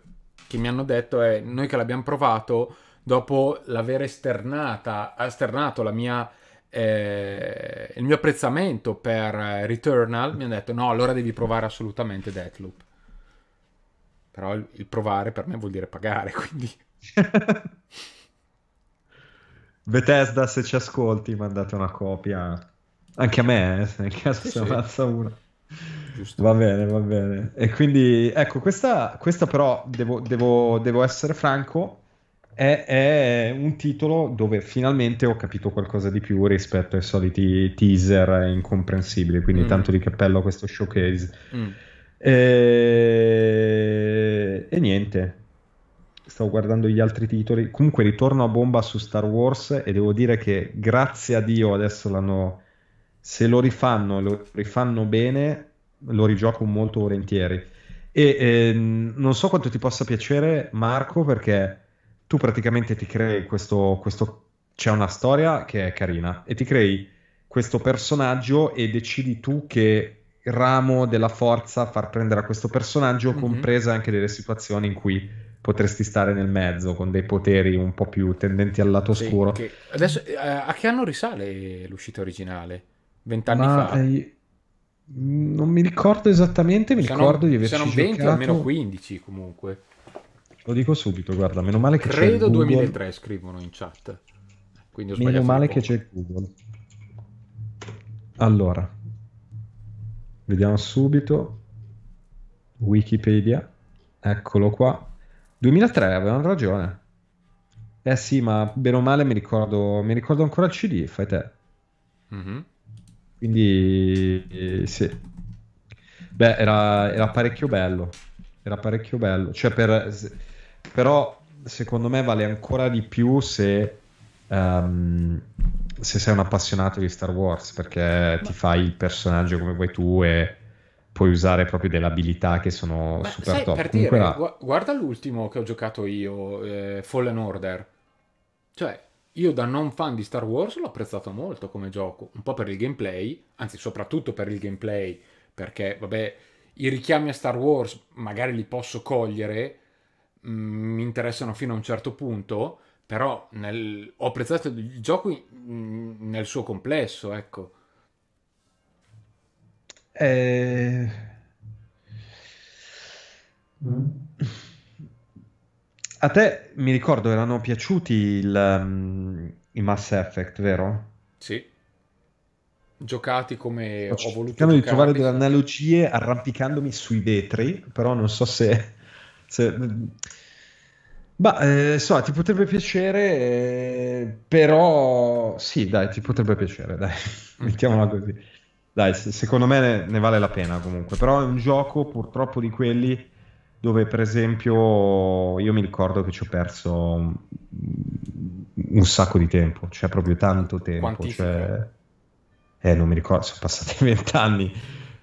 che mi hanno detto è noi che l'abbiamo provato, dopo l'aver esternato la mia, eh, il mio apprezzamento per eh, Returnal, mi hanno detto no, allora devi provare assolutamente Deathloop. Però il, il provare per me vuol dire pagare, quindi... Bethesda, se ci ascolti, mandate una copia. Anche a me, eh, nel caso sì, se avanza sì. uno. Giusto. Va bene, va bene. E quindi, ecco, questa, questa però, devo, devo, devo essere franco, è, è, un titolo dove finalmente ho capito qualcosa di più rispetto ai soliti teaser incomprensibili, quindi mm. tanto di cappello a questo showcase. Mm. E, eh, e niente, stavo guardando gli altri titoli. Comunque ritorno a bomba su Star Wars e devo dire che grazie a Dio adesso l'hanno... Se lo rifanno, lo rifanno bene, lo rigioco molto volentieri. E ehm, non so quanto ti possa piacere, Marco, perché tu praticamente ti crei questo, questo... C'è una storia che è carina e ti crei questo personaggio e decidi tu che ramo della forza far prendere a questo personaggio, mm-hmm. comprese anche delle situazioni in cui potresti stare nel mezzo con dei poteri un po' più tendenti al lato sì, oscuro. Che... Adesso, eh, a che anno risale l'uscita originale? Vent'anni fa? Eh, non mi ricordo esattamente, mi sono, ricordo di averci giocato... Sono 20 giocato... almeno 15 comunque. Lo dico subito, guarda, meno male che Credo c'è Credo 2003 scrivono in chat. Quindi ho meno male che c'è Google. Allora, Vediamo subito. Wikipedia. Eccolo qua. 2003 avevano ragione. Eh sì, ma bene o male mi ricordo, mi ricordo ancora il CD, fai te. Mm-hmm. Quindi eh, sì. Beh, era, era, parecchio bello. Era parecchio bello. Cioè per, però secondo me vale ancora di più se... Um, se sei un appassionato di Star Wars perché ti fai il personaggio come vuoi tu e puoi usare proprio delle abilità che sono Ma super sai, top. Per Comunque dire, la... guarda l'ultimo che ho giocato io, eh, Fallen Order. Cioè, io da non fan di Star Wars l'ho apprezzato molto come gioco, un po' per il gameplay, anzi soprattutto per il gameplay, perché vabbè, i richiami a Star Wars magari li posso cogliere, mm, mi interessano fino a un certo punto, però nel, ho apprezzato il gioco in, nel suo complesso, ecco. Eh... A te mi ricordo erano piaciuti il, um, i Mass Effect, vero? Sì. Giocati come ho, ho voluto. Cercando di trovare delle analogie arrampicandomi sui vetri, però non so se... se Beh, so, ti potrebbe piacere, eh, però sì, dai, ti potrebbe piacere, dai, mettiamola mm. così. Dai, secondo me ne, ne, vale la pena comunque, però è un gioco purtroppo di quelli dove per esempio io mi ricordo che ci ho perso un, un sacco di tempo, cioè proprio tanto tempo, cioè, eh, non mi ricordo, sono passati vent'anni.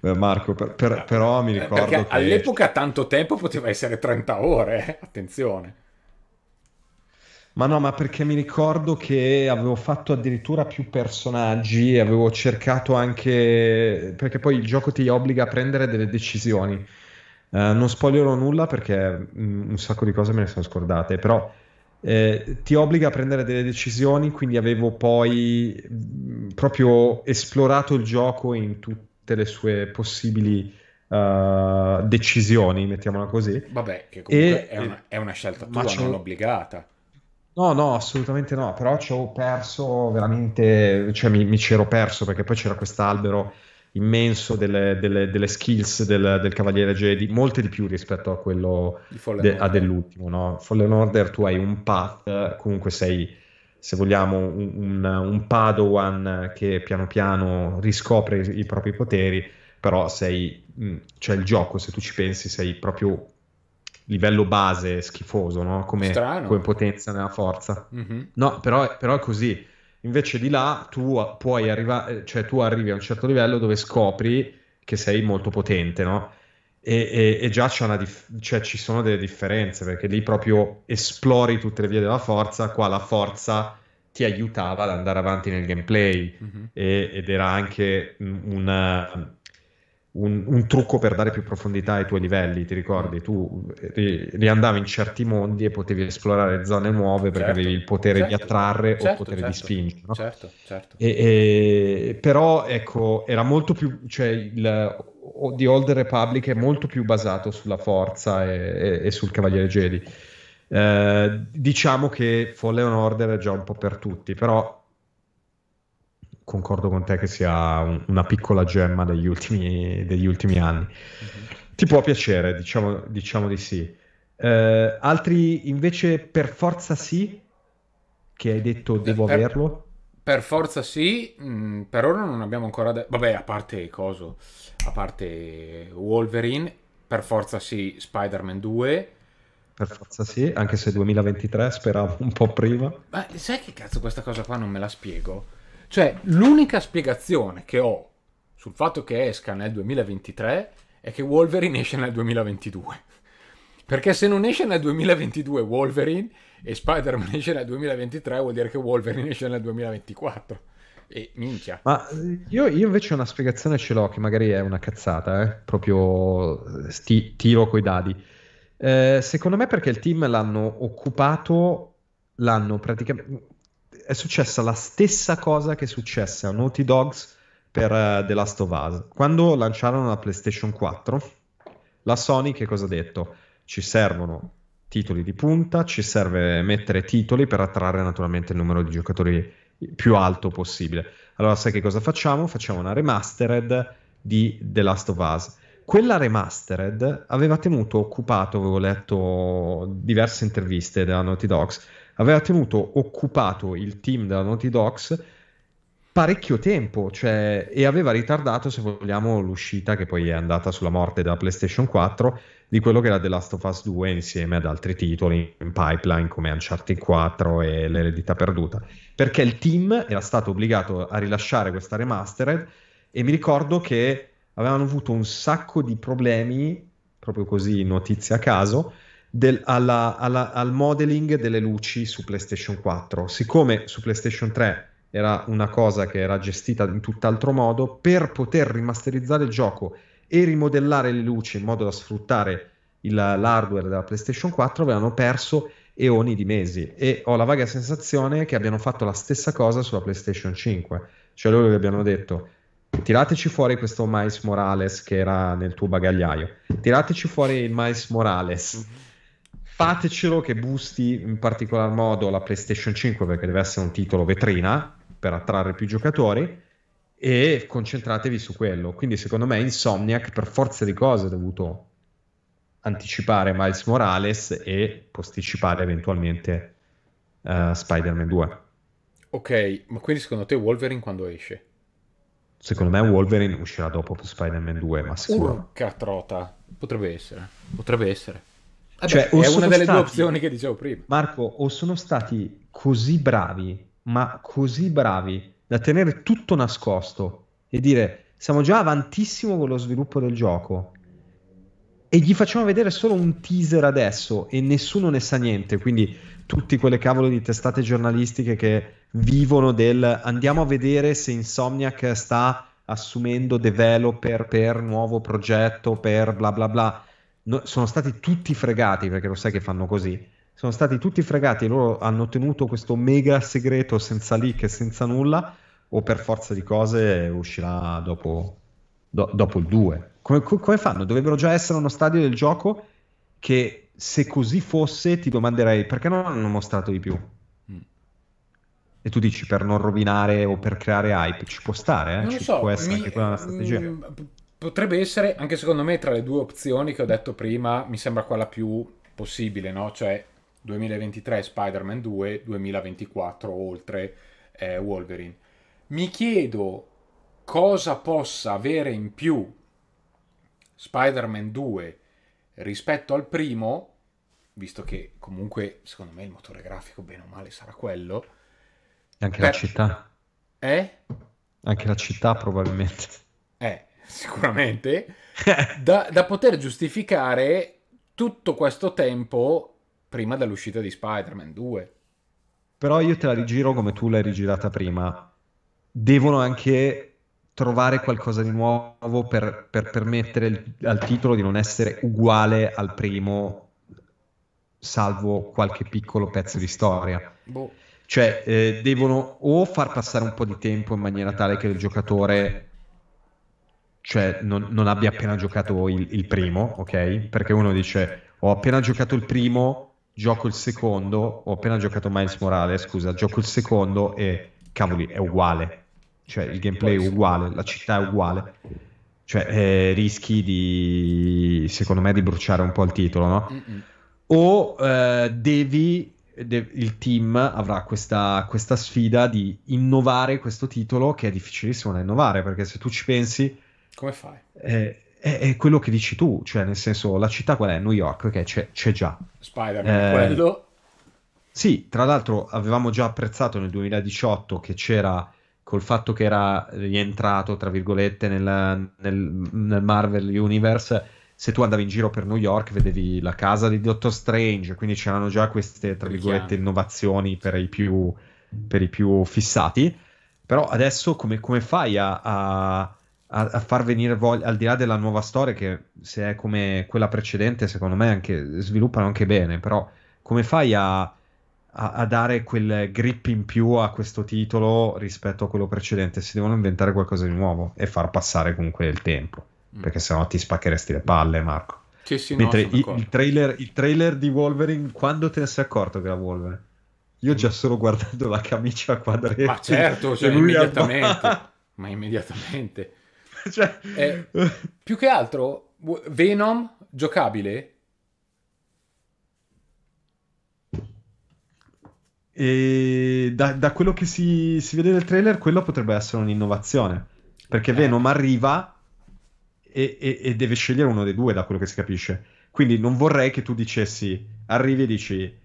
Eh, Marco, per, per, però mi eh, ricordo Perché che... all'epoca tanto tempo poteva essere 30 ore, attenzione. Ma no, ma perché mi ricordo che avevo fatto addirittura più personaggi, e avevo cercato anche... perché poi il gioco ti obbliga a prendere delle decisioni. Uh, non spoglierò nulla perché mh, mm, un sacco di cose me ne sono scordate, però eh, ti obbliga a prendere delle decisioni, quindi avevo poi mh, mm, proprio esplorato il gioco in tutte le sue possibili Uh, decisioni, mettiamola così. Vabbè, che comunque e, è, una, è, una, scelta tua, non obbligata. No, no, assolutamente no, però ci ho perso veramente, cioè mi, mi c'ero perso perché poi c'era quest'albero immenso delle, delle, delle skills del, del, Cavaliere Jedi, molte di più rispetto a quello de, a dell'ultimo. No? Fallen Order tu hai un path, comunque sei, se vogliamo, un, un, un Padawan che piano piano riscopre i, i propri poteri, però sei, mm, cioè il gioco, se tu ci pensi, sei proprio livello base schifoso, no? come, come, potenza nella forza. Mm-hmm. No, però, però, è così. Invece di là tu puoi arrivare, cioè tu arrivi a un certo livello dove scopri che sei molto potente, no? E, e, e già dif- cioè, ci sono delle differenze perché lì proprio esplori tutte le vie della forza, qua la forza ti aiutava ad andare avanti nel gameplay mm-hmm. e, ed era anche un un, un, trucco per dare più profondità ai tuoi livelli, ti ricordi? Tu eh, ri, riandavi in certi mondi e potevi esplorare zone nuove perché certo, avevi il potere certo, di attrarre certo, o il potere di certo. spingere. No? Certo, certo. E, e, però ecco, era molto più... Cioè, il, The Old Republic è molto più basato sulla forza e, e, e sul Cavaliere Jedi. Eh, diciamo che Fallen Order è già un po' per tutti, però concordo con te che sia un, una piccola gemma degli ultimi, degli ultimi anni. Mm-hmm. Ti può piacere, diciamo, diciamo di sì. Eh, altri invece per forza sì, che hai detto devo per, averlo? Per forza sì, mh, mm, per ora non abbiamo ancora... De- Vabbè, a parte coso, a parte Wolverine, per forza sì Spider-Man 2. Per forza sì, anche se 2023 speravo un po' prima. Ma sai che cazzo questa cosa qua non me la spiego? Cioè, l'unica spiegazione che ho sul fatto che esca nel 2023 è che Wolverine esce nel 2022. Perché se non esce nel 2022 Wolverine e Spider-Man esce nel 2023, vuol dire che Wolverine esce nel 2024. E minchia. Ma eh, io, io invece una spiegazione ce l'ho, che magari è una cazzata, eh? proprio eh, sti- tiro coi dadi. Eh, secondo me perché il team l'hanno occupato, l'hanno praticamente è successa la stessa cosa che è successa a Naughty Dogs per uh, The Last of Us. Quando lanciarono la PlayStation 4, la Sony che cosa ha detto? Ci servono titoli di punta, ci serve mettere titoli per attrarre naturalmente il numero di giocatori più alto possibile. Allora sai che cosa facciamo? Facciamo una remastered di The Last of Us. Quella remastered aveva tenuto occupato, avevo letto diverse interviste della Naughty Dogs, aveva tenuto occupato il team della Naughty Dogs parecchio tempo cioè, e aveva ritardato, se vogliamo, l'uscita che poi è andata sulla morte della PlayStation 4 di quello che era The Last of Us 2 insieme ad altri titoli in pipeline come Uncharted 4 e L'eredità perduta, perché il team era stato obbligato a rilasciare questa remastered e mi ricordo che avevano avuto un sacco di problemi, proprio così notizia a caso, del, alla, alla, al modeling delle luci su PlayStation 4. Siccome su PlayStation 3 era una cosa che era gestita in tutt'altro modo, per poter rimasterizzare il gioco e rimodellare le luci in modo da sfruttare il, l'hardware della PlayStation 4 avevano perso eoni di mesi e ho la vaga sensazione che abbiano fatto la stessa cosa sulla PlayStation 5, cioè loro gli abbiano detto tirateci fuori questo Miles Morales che era nel tuo bagagliaio, tirateci fuori il Miles Morales. Mm-hmm fatecelo che busti in particolar modo la PlayStation 5 perché deve essere un titolo vetrina per attrarre più giocatori e concentratevi su quello. Quindi secondo me Insomniac per forza di cose ha dovuto anticipare Miles Morales e posticipare eventualmente uh, Spider-Man 2. Ok, ma quindi secondo te Wolverine quando esce? Secondo me Wolverine uscirà dopo Spider-Man 2, ma sicuro. Urca trota, potrebbe essere, potrebbe essere. Cioè, è una delle stati, due opzioni che dicevo prima. Marco, o sono stati così bravi, ma così bravi da tenere tutto nascosto e dire siamo già avantissimo con lo sviluppo del gioco e gli facciamo vedere solo un teaser adesso e nessuno ne sa niente, quindi tutte quelle cavolo di testate giornalistiche che vivono del andiamo a vedere se Insomniac sta assumendo developer per nuovo progetto, per bla bla bla no, sono stati tutti fregati, perché lo sai che fanno così, sono stati tutti fregati, e loro hanno ottenuto questo mega segreto senza leak e senza nulla, o per forza di cose uscirà dopo, do, dopo il 2. Come, come fanno? Dovrebbero già essere uno stadio del gioco che se così fosse ti domanderei perché non hanno mostrato di più? Mm. E tu dici per non rovinare o per creare hype, ci può stare, eh? ci so, può essere mi, anche quella una strategia. Mm, potrebbe essere, anche secondo me, tra le due opzioni che ho detto prima, mi sembra quella più possibile, no? Cioè 2023 Spider-Man 2, 2024 oltre eh, Wolverine. Mi chiedo cosa possa avere in più Spider-Man 2 rispetto al primo, visto che comunque secondo me il motore grafico bene o male sarà quello. E anche per... la città. Eh? Anche la città probabilmente. Eh sicuramente, da, da poter giustificare tutto questo tempo prima dell'uscita di Spider-Man 2. Però io te la rigiro come tu l'hai rigirata prima. Devono anche trovare qualcosa di nuovo per, per permettere il, al titolo di non essere uguale al primo, salvo qualche piccolo pezzo di storia. Boh. Cioè, eh, devono o far passare un po' di tempo in maniera tale che il giocatore cioè non, non abbia appena giocato il, il, primo, ok? Perché uno dice ho appena giocato il primo, gioco il secondo, ho appena giocato Miles Morales, scusa, gioco il secondo e cavoli, è uguale, cioè il gameplay è uguale, la città è uguale. Cioè, eh, rischi di, secondo me, di bruciare un po' il titolo, no? O eh, devi il team avrà questa, questa, sfida di innovare questo titolo che è difficilissimo da innovare perché se tu ci pensi come fai? Eh, è, è, quello che dici tu, cioè nel senso la città qual è? New York, che c'è, c'è già. Spider-Man, eh, quello. Sì, tra l'altro avevamo già apprezzato nel 2018 che c'era col fatto che era rientrato, tra virgolette, nel, nel, nel Marvel Universe se tu andavi in giro per New York vedevi la casa di Doctor Strange, quindi c'erano già queste, tra virgolette, innovazioni per i più, per i più fissati. Però adesso come, come fai a, a, a, a far venire voglia, al di là della nuova storia, che se è come quella precedente, secondo me anche, sviluppano anche bene, però come fai a a, dare quel grip in più a questo titolo rispetto a quello precedente. Si devono inventare qualcosa di nuovo e far passare comunque il tempo, mm. perché sennò ti spaccheresti le palle, Marco. Sì, sì, Mentre no, il, trailer, il, trailer, di Wolverine, quando te ne sei accorto che era Wolverine? Io già solo guardando la camicia quadretta. Ma certo, cioè, immediatamente. ma immediatamente. cioè... eh, più che altro, Venom giocabile? E da, da quello che si, si, vede nel trailer, quello potrebbe essere un'innovazione. Perché eh. Venom arriva e, e, e deve scegliere uno dei due, da quello che si capisce. Quindi non vorrei che tu dicessi, arrivi e dici,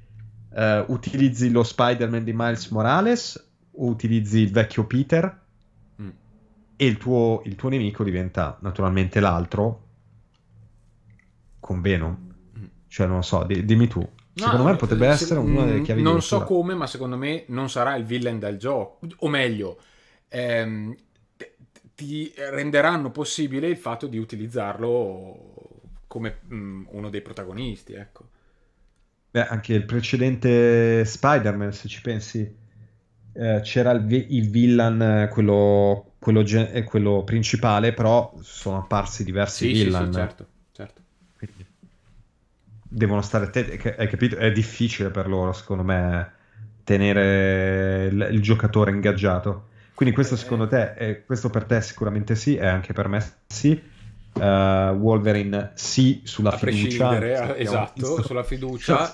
Uh, utilizzi lo Spider-Man di Miles Morales o utilizzi il vecchio Peter e il tuo, il tuo nemico diventa naturalmente l'altro con Venom. Mm. Cioè, non lo so, di, dimmi tu. Secondo no, me potrebbe se, essere una delle mm, chiavi Non so come, ma secondo me non sarà il villain del gioco. O meglio, ehm, ti renderanno possibile il fatto di utilizzarlo come mh, mm, uno dei protagonisti, ecco. Beh, anche il precedente Spider-Man, se ci pensi, eh, c'era il, il, villain, eh, quello quello, gen- quello principale, però sono apparsi diversi sì, villain. Sì, sì, certo, certo. Quindi devono stare attenti, hai capito? È difficile per loro, secondo me, tenere il, il giocatore ingaggiato. Quindi questo eh, secondo eh. te, eh, questo per te sicuramente sì, e anche per me sì. Uh, Wolverine sì sulla a fiducia a, esatto visto, sulla fiducia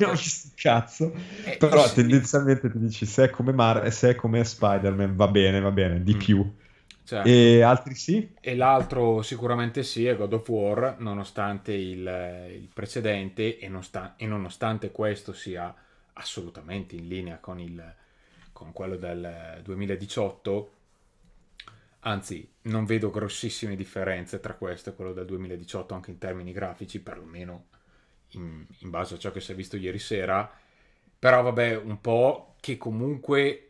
cazzo però sì. tendenzialmente ti dici se è come Marvel se è come Spider-Man va bene va bene di mm. più cioè, e altri sì? E l'altro sicuramente sì è God of War, nonostante il, il precedente e, sta, e, nonostante questo sia assolutamente in linea con, il, con quello del 2018, anzi non vedo grossissime differenze tra questo e quello del 2018 anche in termini grafici, perlomeno in, in base a ciò che si è visto ieri sera, però vabbè un po' che comunque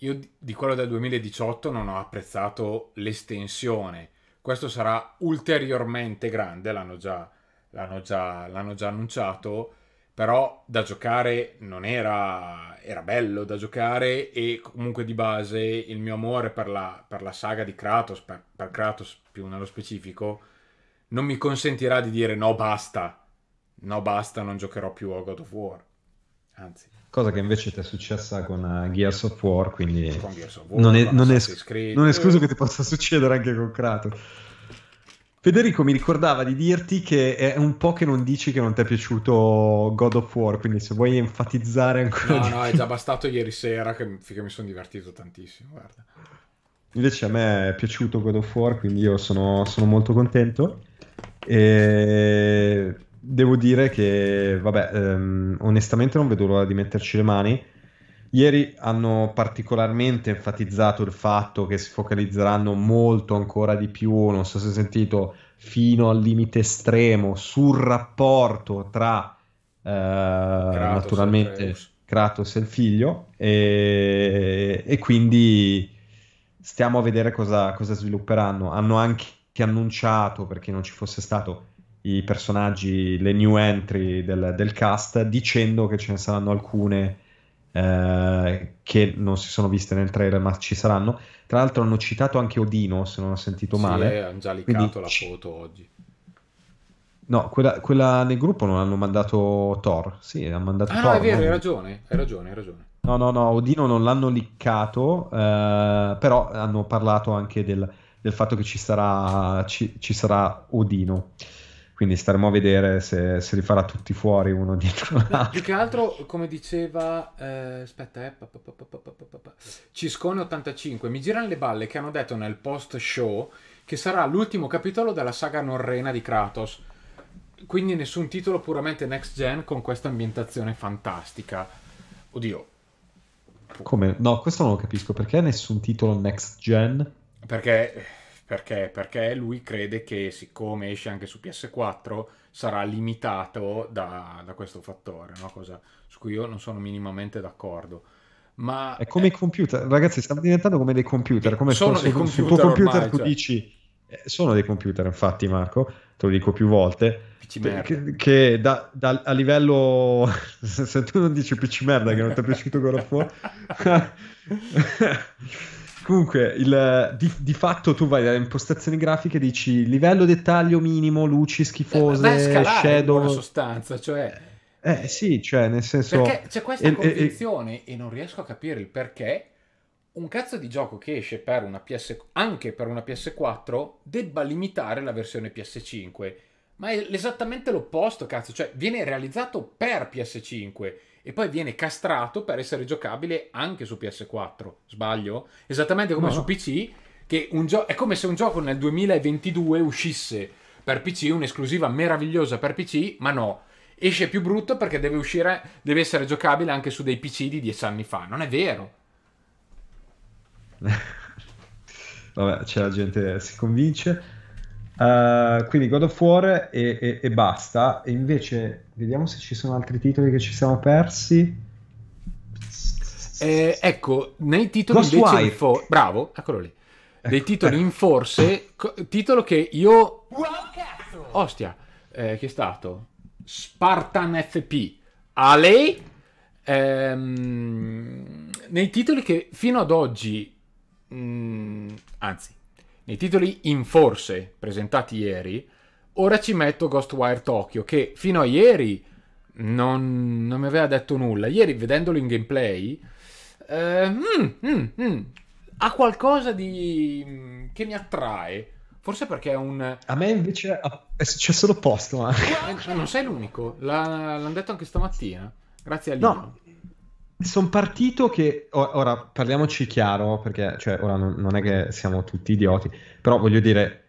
io di quello del 2018 non ho apprezzato l'estensione. Questo sarà ulteriormente grande, l'hanno già, l'hanno già, l'hanno già annunciato, però da giocare non era... era bello da giocare e comunque di base il mio amore per la, per la saga di Kratos, per, per Kratos più nello specifico, non mi consentirà di dire no basta, no basta non giocherò più a God of War. Anzi cosa che invece ti è successa con eh, Gears of War, quindi non, è, non, è, non escluso che ti possa succedere anche con Kratos. Federico mi ricordava di dirti che è un po' che non dici che non ti è piaciuto God of War, quindi se vuoi enfatizzare ancora... No, no, è già bastato ieri sera che, che mi sono divertito tantissimo, guarda. Invece a me è piaciuto God of War, quindi io sono, sono molto contento. E devo dire che, vabbè, ehm, onestamente non vedo l'ora di metterci le mani. Ieri hanno particolarmente enfatizzato il fatto che si focalizzeranno molto ancora di più, non so se hai sentito, fino al limite estremo sul rapporto tra eh, Kratos naturalmente e Kratos e il figlio e, e quindi stiamo a vedere cosa, cosa svilupperanno. Hanno anche annunciato, perché non ci fosse stato, i personaggi, le new entry del, del cast, dicendo che ce ne saranno alcune eh, che non si sono viste nel trailer, ma ci saranno. Tra l'altro hanno citato anche Odino, se non ho sentito sì, male. hanno già licato la foto oggi. No, quella, quella, nel gruppo non hanno mandato Thor. Sì, hanno mandato ah, Thor. Ah, no, è vero, non... hai ragione, hai ragione, hai ragione. No, no, no, Odino non l'hanno liccato, eh, però hanno parlato anche del, del fatto che ci sarà, ci, ci sarà Odino quindi staremo a vedere se, se li farà tutti fuori uno dietro l'altro. più che altro, come diceva, eh, aspetta, eh, Ciscone85, mi girano le balle che hanno detto nel post show che sarà l'ultimo capitolo della saga norrena di Kratos, quindi nessun titolo puramente next gen con questa ambientazione fantastica. Oddio. Come? No, questo non lo capisco, perché nessun titolo next gen? Perché perché? Perché lui crede che siccome esce anche su PS4 sarà limitato da, da questo fattore, no? Cosa su cui io non sono minimamente d'accordo. Ma è come eh, i computer, ragazzi, stanno diventando come dei computer, come sono su, dei computer, sul tuo computer ormai, tu cioè. dici eh, sono dei computer, infatti, Marco, te lo dico più volte. PC merda. Che, che da, da, a livello. se tu non dici PC merda, che non ti è piaciuto quello fuori. Comunque, il, di, di, fatto tu vai alle impostazioni grafiche, dici livello dettaglio minimo, luci schifose, eh, scalare, shadow. In sostanza, cioè. Eh, eh sì, cioè, nel senso. Perché c'è questa e, convinzione e, e... e non riesco a capire il perché un cazzo di gioco che esce per una PS, anche per una PS4 debba limitare la versione PS5. Ma è l'esattamente l'opposto, cazzo. Cioè, viene realizzato per PS5 e poi viene castrato per essere giocabile anche su PS4. Sbaglio? Esattamente come no. su PC, che gio- è come se un gioco nel 2022 uscisse per PC, un'esclusiva meravigliosa per PC, ma no. Esce più brutto perché deve, uscire, deve essere giocabile anche su dei PC di dieci anni fa. Non è vero. Vabbè, c'è la gente che eh, si convince. Uh, quindi God of War e, e, e, basta. E invece vediamo se ci sono altri titoli che ci siamo persi. Eh, ecco, nei titoli Ghost invece in fo- bravo, eccolo lì. Ecco, Dei titoli ecco. in forse, titolo che io Ostia, eh, che è stato Spartan FP. A lei ehm, nei titoli che fino ad oggi mh, mm, anzi nei titoli in forse presentati ieri, ora ci metto Ghostwire Tokyo, che fino a ieri non, non mi aveva detto nulla. Ieri, vedendolo in gameplay, eh, mm, mm, mm, ha qualcosa di... Mm, che mi attrae. Forse perché è un... A me invece è successo l'opposto. Ma... Eh, non sei l'unico, l'hanno detto anche stamattina. Grazie a Lino. No, sono partito che, ora parliamoci chiaro, perché cioè, ora non, non, è che siamo tutti idioti, però voglio dire,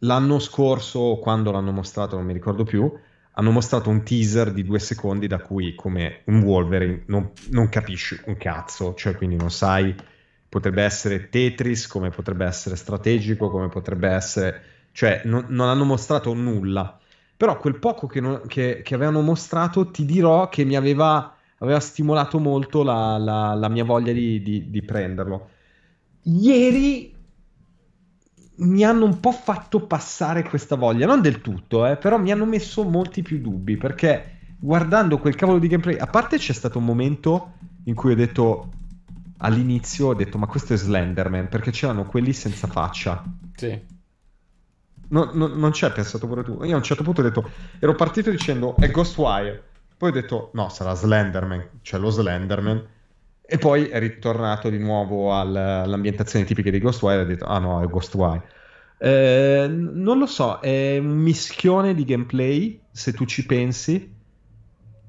l'anno scorso, quando l'hanno mostrato, non mi ricordo più, hanno mostrato un teaser di due secondi da cui, come un Wolverine, non, non capisci un cazzo, cioè quindi non sai, potrebbe essere Tetris, come potrebbe essere strategico, come potrebbe essere, cioè non, non hanno mostrato nulla. Però quel poco che, che, che avevano mostrato, ti dirò che mi aveva aveva stimolato molto la, la, la mia voglia di, di, di prenderlo. Ieri mi hanno un po' fatto passare questa voglia, non del tutto, eh, però mi hanno messo molti più dubbi perché guardando quel cavolo di gameplay, a parte c'è stato un momento in cui ho detto all'inizio ho detto ma questo è Slenderman perché c'erano quelli senza faccia. Sì. No, no, non c'è pensato pure tu. Io a un certo punto ho detto ero partito dicendo è Ghostwire poi ho detto, no, sarà Slenderman, c'è lo Slenderman. E poi è ritornato di nuovo al, all'ambientazione tipica di Ghostwire e ha detto, ah no, è Ghostwire. Eh, non lo so, è un mischione di gameplay, se tu ci pensi.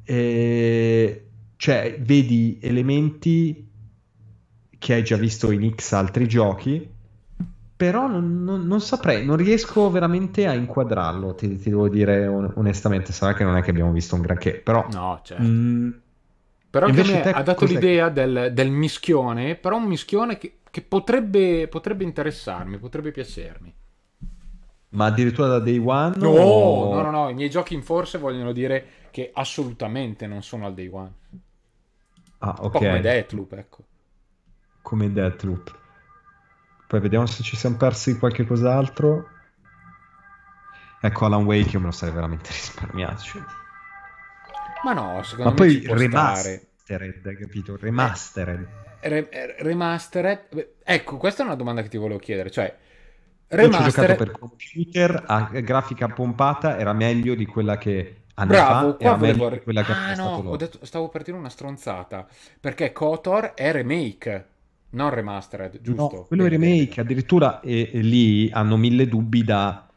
Eh, cioè, vedi elementi che hai già visto in X altri giochi, però non, non, non, saprei, non riesco veramente a inquadrarlo, ti, ti, devo dire onestamente, sarà che non è che abbiamo visto un granché, però... No, certo. Mh, mm, però Invece che ha dato l'idea del, del, mischione, però un mischione che, che potrebbe, potrebbe, interessarmi, potrebbe piacermi. Ma addirittura da day one? No, o... no, no, no, i miei giochi in forze vogliono dire che assolutamente non sono al day one. Ah, ok. Un po' come Deathloop, ecco. Come Deathloop. Poi vediamo se ci siamo persi qualche cos'altro. Ecco Alan Wake, io me lo sarei veramente risparmiarci. Cioè. Ma no, secondo Ma me poi ci remastered, capito? Remastered. Eh, re, eh, remastered. Ecco, questa è una domanda che ti volevo chiedere, cioè remastered per computer a grafica pompata era meglio di quella che anni Bravo, fa, volevo... quella che ah, no, detto, stavo per dire una stronzata, perché Kotor è remake non remastered, giusto? No, quello è remake, addirittura e, e lì hanno mille dubbi da...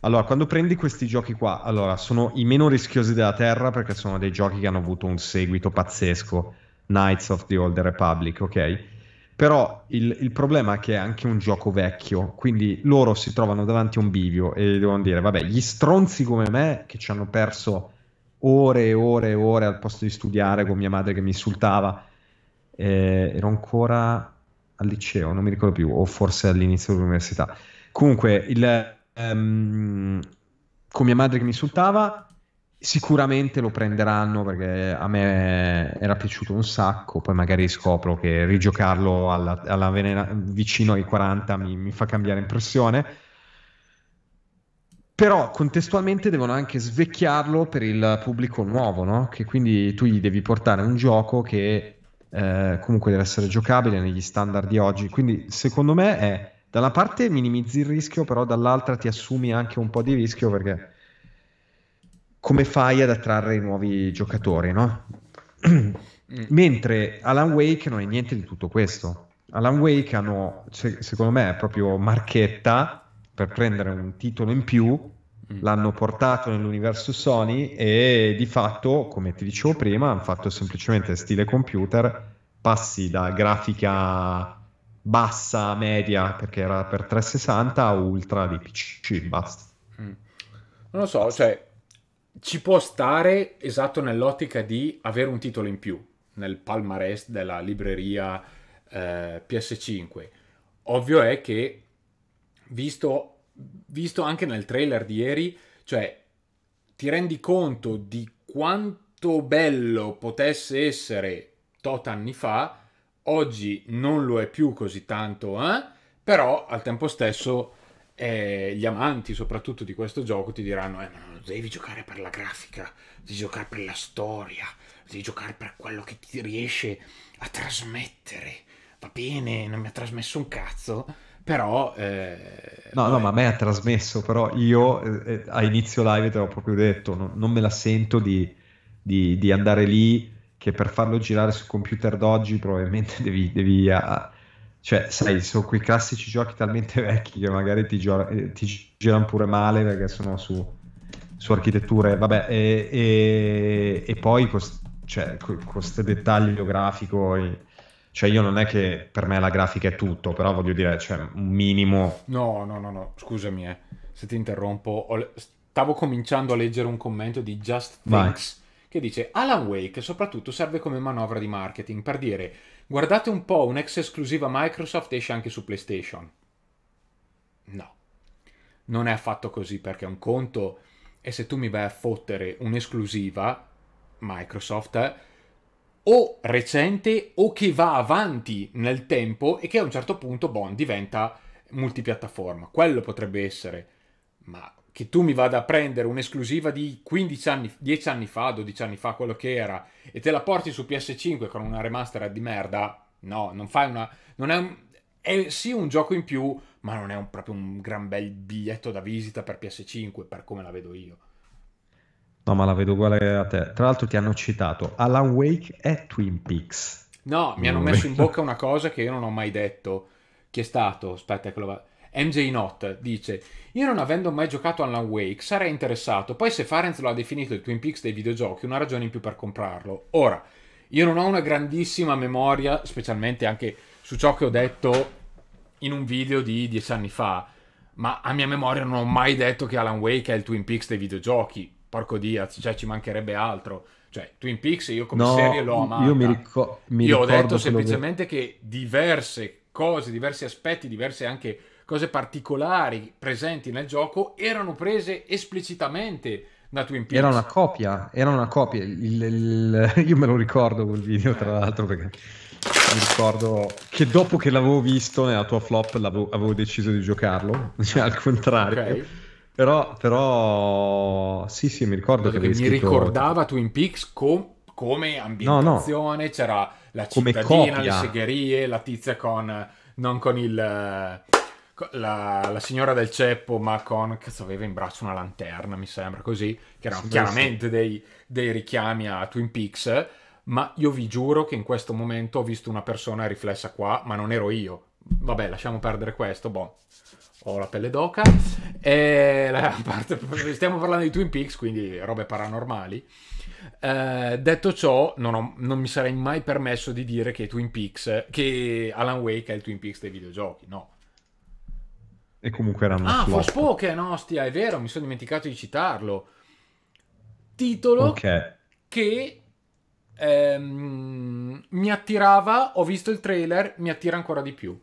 Allora, quando prendi questi giochi qua, allora, sono i meno rischiosi della Terra perché sono dei giochi che hanno avuto un seguito pazzesco, Knights of the Old Republic, ok? Però il, il problema è che è anche un gioco vecchio, quindi loro si trovano davanti a un bivio e devono dire, vabbè, gli stronzi come me che ci hanno perso ore e ore e ore al posto di studiare con mia madre che mi insultava eh, ero ancora al liceo, non mi ricordo più, o forse all'inizio dell'università. Comunque, il, um, con mia madre che mi insultava, sicuramente lo prenderanno perché a me era piaciuto un sacco, poi magari scopro che rigiocarlo alla, alla venera, vicino ai 40 mi, mi fa cambiare impressione però contestualmente devono anche svecchiarlo per il pubblico nuovo, no? Che quindi tu gli devi portare un gioco che eh, comunque deve essere giocabile negli standard di oggi. Quindi secondo me è, da una parte minimizzi il rischio, però dall'altra ti assumi anche un po' di rischio perché come fai ad attrarre i nuovi giocatori, no? Mm. Mentre Alan Wake non è niente di tutto questo. Alan Wake hanno, secondo me, è proprio marchetta per prendere un titolo in più Mm. l'hanno portato nell'universo Sony e di fatto, come ti dicevo prima, hanno fatto semplicemente stile computer, passi da grafica bassa, media, perché era per 360, a ultra di PC, basta. Mm. Non lo so, basta. cioè, ci può stare esatto nell'ottica di avere un titolo in più nel palmarès della libreria eh, PS5. Ovvio è che, visto visto anche nel trailer di ieri, cioè ti rendi conto di quanto bello potesse essere tot anni fa, oggi non lo è più così tanto, eh? però al tempo stesso eh, gli amanti soprattutto di questo gioco ti diranno eh, ma non devi giocare per la grafica, devi giocare per la storia, devi giocare per quello che ti riesce a trasmettere, va bene, non mi ha trasmesso un cazzo, però... Eh, no, no, ma a me ha trasmesso, però io eh, eh, a inizio live te l'ho proprio detto, non, non me la sento di, di, di, andare lì, che per farlo girare sul computer d'oggi probabilmente devi... devi a, cioè, sai, sono quei classici giochi talmente vecchi che magari ti, gio- eh, ti girano pure male perché sono su, su architetture, vabbè, e, e, e poi quest, cioè, questo dettaglio grafico... E, cioè io non è che per me la grafica è tutto, però voglio dire, cioè un minimo... No, no, no, no, scusami eh, se ti interrompo. Stavo cominciando a leggere un commento di Just Thanks che dice Alan Wake soprattutto serve come manovra di marketing per dire guardate un po' un'ex esclusiva Microsoft esce anche su PlayStation. No, non è affatto così perché un conto è se tu mi vai a fottere un'esclusiva Microsoft eh, o recente o che va avanti nel tempo e che a un certo punto Bond diventa multipiattaforma. Quello potrebbe essere, ma che tu mi vada a prendere un'esclusiva di 15 anni, 10 anni fa, 12 anni fa, quello che era, e te la porti su PS5 con una remaster di merda, no, non fai una... Non è, un, è sì un gioco in più, ma non è un, proprio un gran bel biglietto da visita per PS5, per come la vedo io. No, ma la vedo uguale a te. Tra l'altro ti hanno citato Alan Wake e Twin Peaks. No, mi hanno mm. messo in bocca una cosa che io non ho mai detto, che è stato, aspetta che lo vado... MJ Not dice: Io non avendo mai giocato Alan Wake sarei interessato. Poi, se Farenz lo ha definito il Twin Peaks dei videogiochi, una ragione in più per comprarlo. Ora, io non ho una grandissima memoria, specialmente anche su ciò che ho detto in un video di dieci anni fa. Ma a mia memoria non ho mai detto che Alan Wake è il Twin Peaks dei videogiochi. Porco Diaz, cioè ci mancherebbe altro. Cioè, Twin Peaks io come no, serie l'ho amata. Io, mi rico- mi io ho detto semplicemente che... che diverse cose, diversi aspetti, diverse anche cose particolari presenti nel gioco erano prese esplicitamente da Twin Peaks. Era una copia, era una copia. Il, il... Io me lo ricordo quel video, tra l'altro, perché mi ricordo che dopo che l'avevo visto nella tua flop avevo deciso di giocarlo, cioè al contrario. Ok. Però, però, sì, sì, mi ricordo che, che mi scritto... ricordava Twin Peaks co- come ambientazione, no, no. c'era la cittadina, le segherie, la tizia con non con il la, la, signora del ceppo, ma con cazzo, aveva in braccio una lanterna, mi sembra così, che erano sì, chiaramente sì. Dei, dei, richiami a Twin Peaks. Ma io vi giuro che in questo momento ho visto una persona riflessa qua, ma non ero io vabbè, lasciamo perdere questo, boh. Ho la pelle d'oca. E la parte, stiamo parlando di Twin Peaks, quindi robe paranormali. Eh, detto ciò, non, ho, non, mi sarei mai permesso di dire che Twin Peaks, che Alan Wake è il Twin Peaks dei videogiochi, no. E comunque era una Ah, Forspoken, stia, è vero, mi sono dimenticato di citarlo. Titolo okay. che ehm, mi attirava, ho visto il trailer, mi attira ancora di più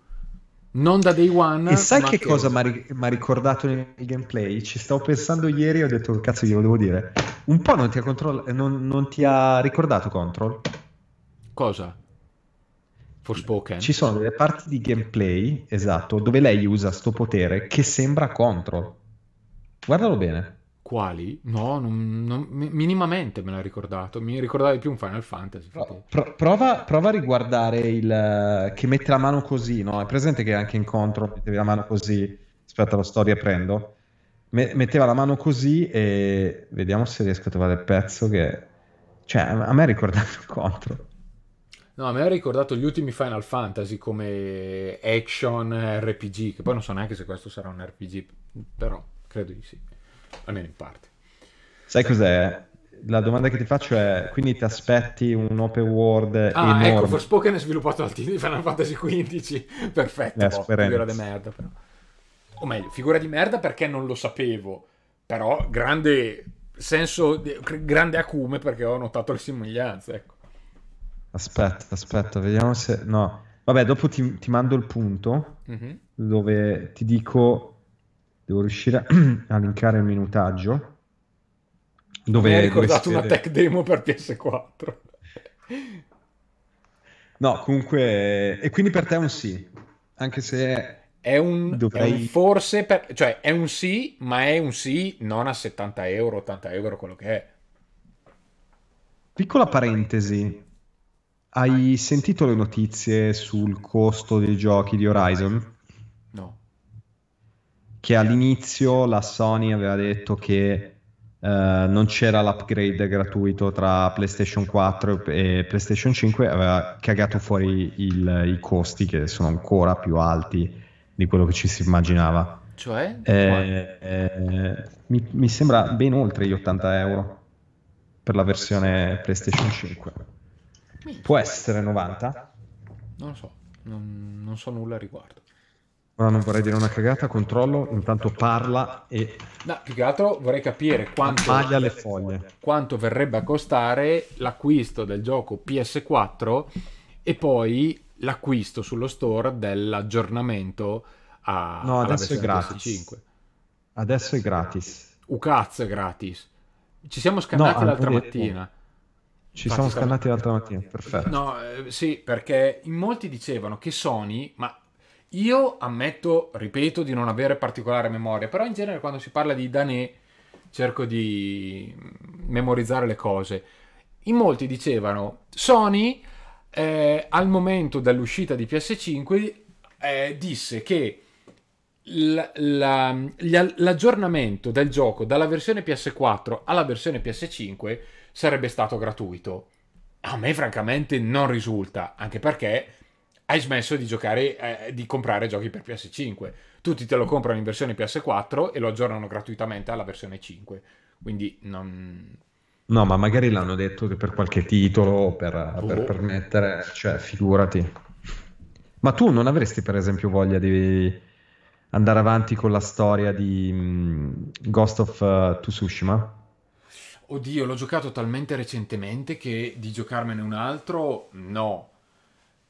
non da day one. E sai che cosa mi ha ricordato nel gameplay? Ci stavo pensando ieri e ho detto, cazzo, glielo devo dire. Un po' non ti ha, control- eh, non, non ti ha ricordato Control? Cosa? Forspoken. Ci sono delle parti di gameplay, esatto, dove lei usa sto potere che sembra Control. Guardalo bene. Quali? No, non, non, minimamente me l'ha ricordato. Mi ricordava di più un Final Fantasy. Pro, prova, prova, a riguardare il eh, che mette la mano così, no? È presente che anche in contro mettevi la mano così. Aspetta, lo sto riaprendo. Me, metteva la mano così e vediamo se riesco a trovare il pezzo che... Cioè, a me ha ricordato incontro. No, a me ha ricordato gli ultimi Final Fantasy come action RPG, che poi non so neanche se questo sarà un RPG, però credo di sì almeno in parte. Sai cos'è? La domanda che ti faccio è, quindi ti aspetti un open world ah, ecco, enorme? ecco, Forspoken è sviluppato dal team di Final Fantasy XV, perfetto, La eh, figura di merda però. O meglio, figura di merda perché non lo sapevo, però grande senso, grande acume perché ho notato le simiglianze. ecco. Aspetta, aspetta, vediamo se... no. Vabbè, dopo ti, ti mando il punto mm-hmm. dove ti dico devo riuscire a linkare il minutaggio. Dove, Mi hai ricordato una tech demo per PS4. no, comunque... E quindi per te è un sì, anche se... È un, dovrei... è un forse, per, cioè è un sì, ma è un sì non a 70 euro, 80 euro, quello che è. Piccola parentesi, hai sentito le notizie sul costo dei giochi di Horizon? che all'inizio la Sony aveva detto che Uh, non c'era l'upgrade gratuito tra PlayStation 4 e PlayStation 5, aveva cagato fuori il, i costi che sono ancora più alti di quello che ci si immaginava. Cioè? Eh, eh, mi, mi, sembra ben oltre gli 80 euro per la versione PlayStation 5. Può essere 90? Non lo so, non, non so nulla a riguardo. Ma non vorrei dire una cagata, controllo, intanto parla e... No, più che altro vorrei capire quanto, le foglie. quanto verrebbe a costare l'acquisto del gioco PS4 e poi l'acquisto sullo store dell'aggiornamento a... No, adesso è gratis. Adesso, adesso è gratis. Ucazzo è gratis. Ci siamo scannati no, l'altra mattina. Detto. Ci Infatti, siamo scannati l'altra mattina, perfetto. No, eh, sì, perché in molti dicevano che Sony, ma io ammetto, ripeto, di non avere particolare memoria, però in genere quando si parla di Danè cerco di mm, memorizzare le cose. In molti dicevano Sony eh, al momento dell'uscita di PS5 eh, disse che l- la, l'aggiornamento del gioco dalla versione PS4 alla versione PS5 sarebbe stato gratuito. A me francamente non risulta, anche perché hai smesso di giocare, eh, di comprare giochi per PS5. Tutti te lo comprano in versione PS4 e lo aggiornano gratuitamente alla versione 5. Quindi non... No, ma magari l'hanno detto che per qualche titolo, per, per boh. permettere, cioè figurati. Ma tu non avresti per esempio voglia di andare avanti con la storia di um, Ghost of uh, Tsushima? Oddio, l'ho giocato talmente recentemente che di giocarmene un altro, no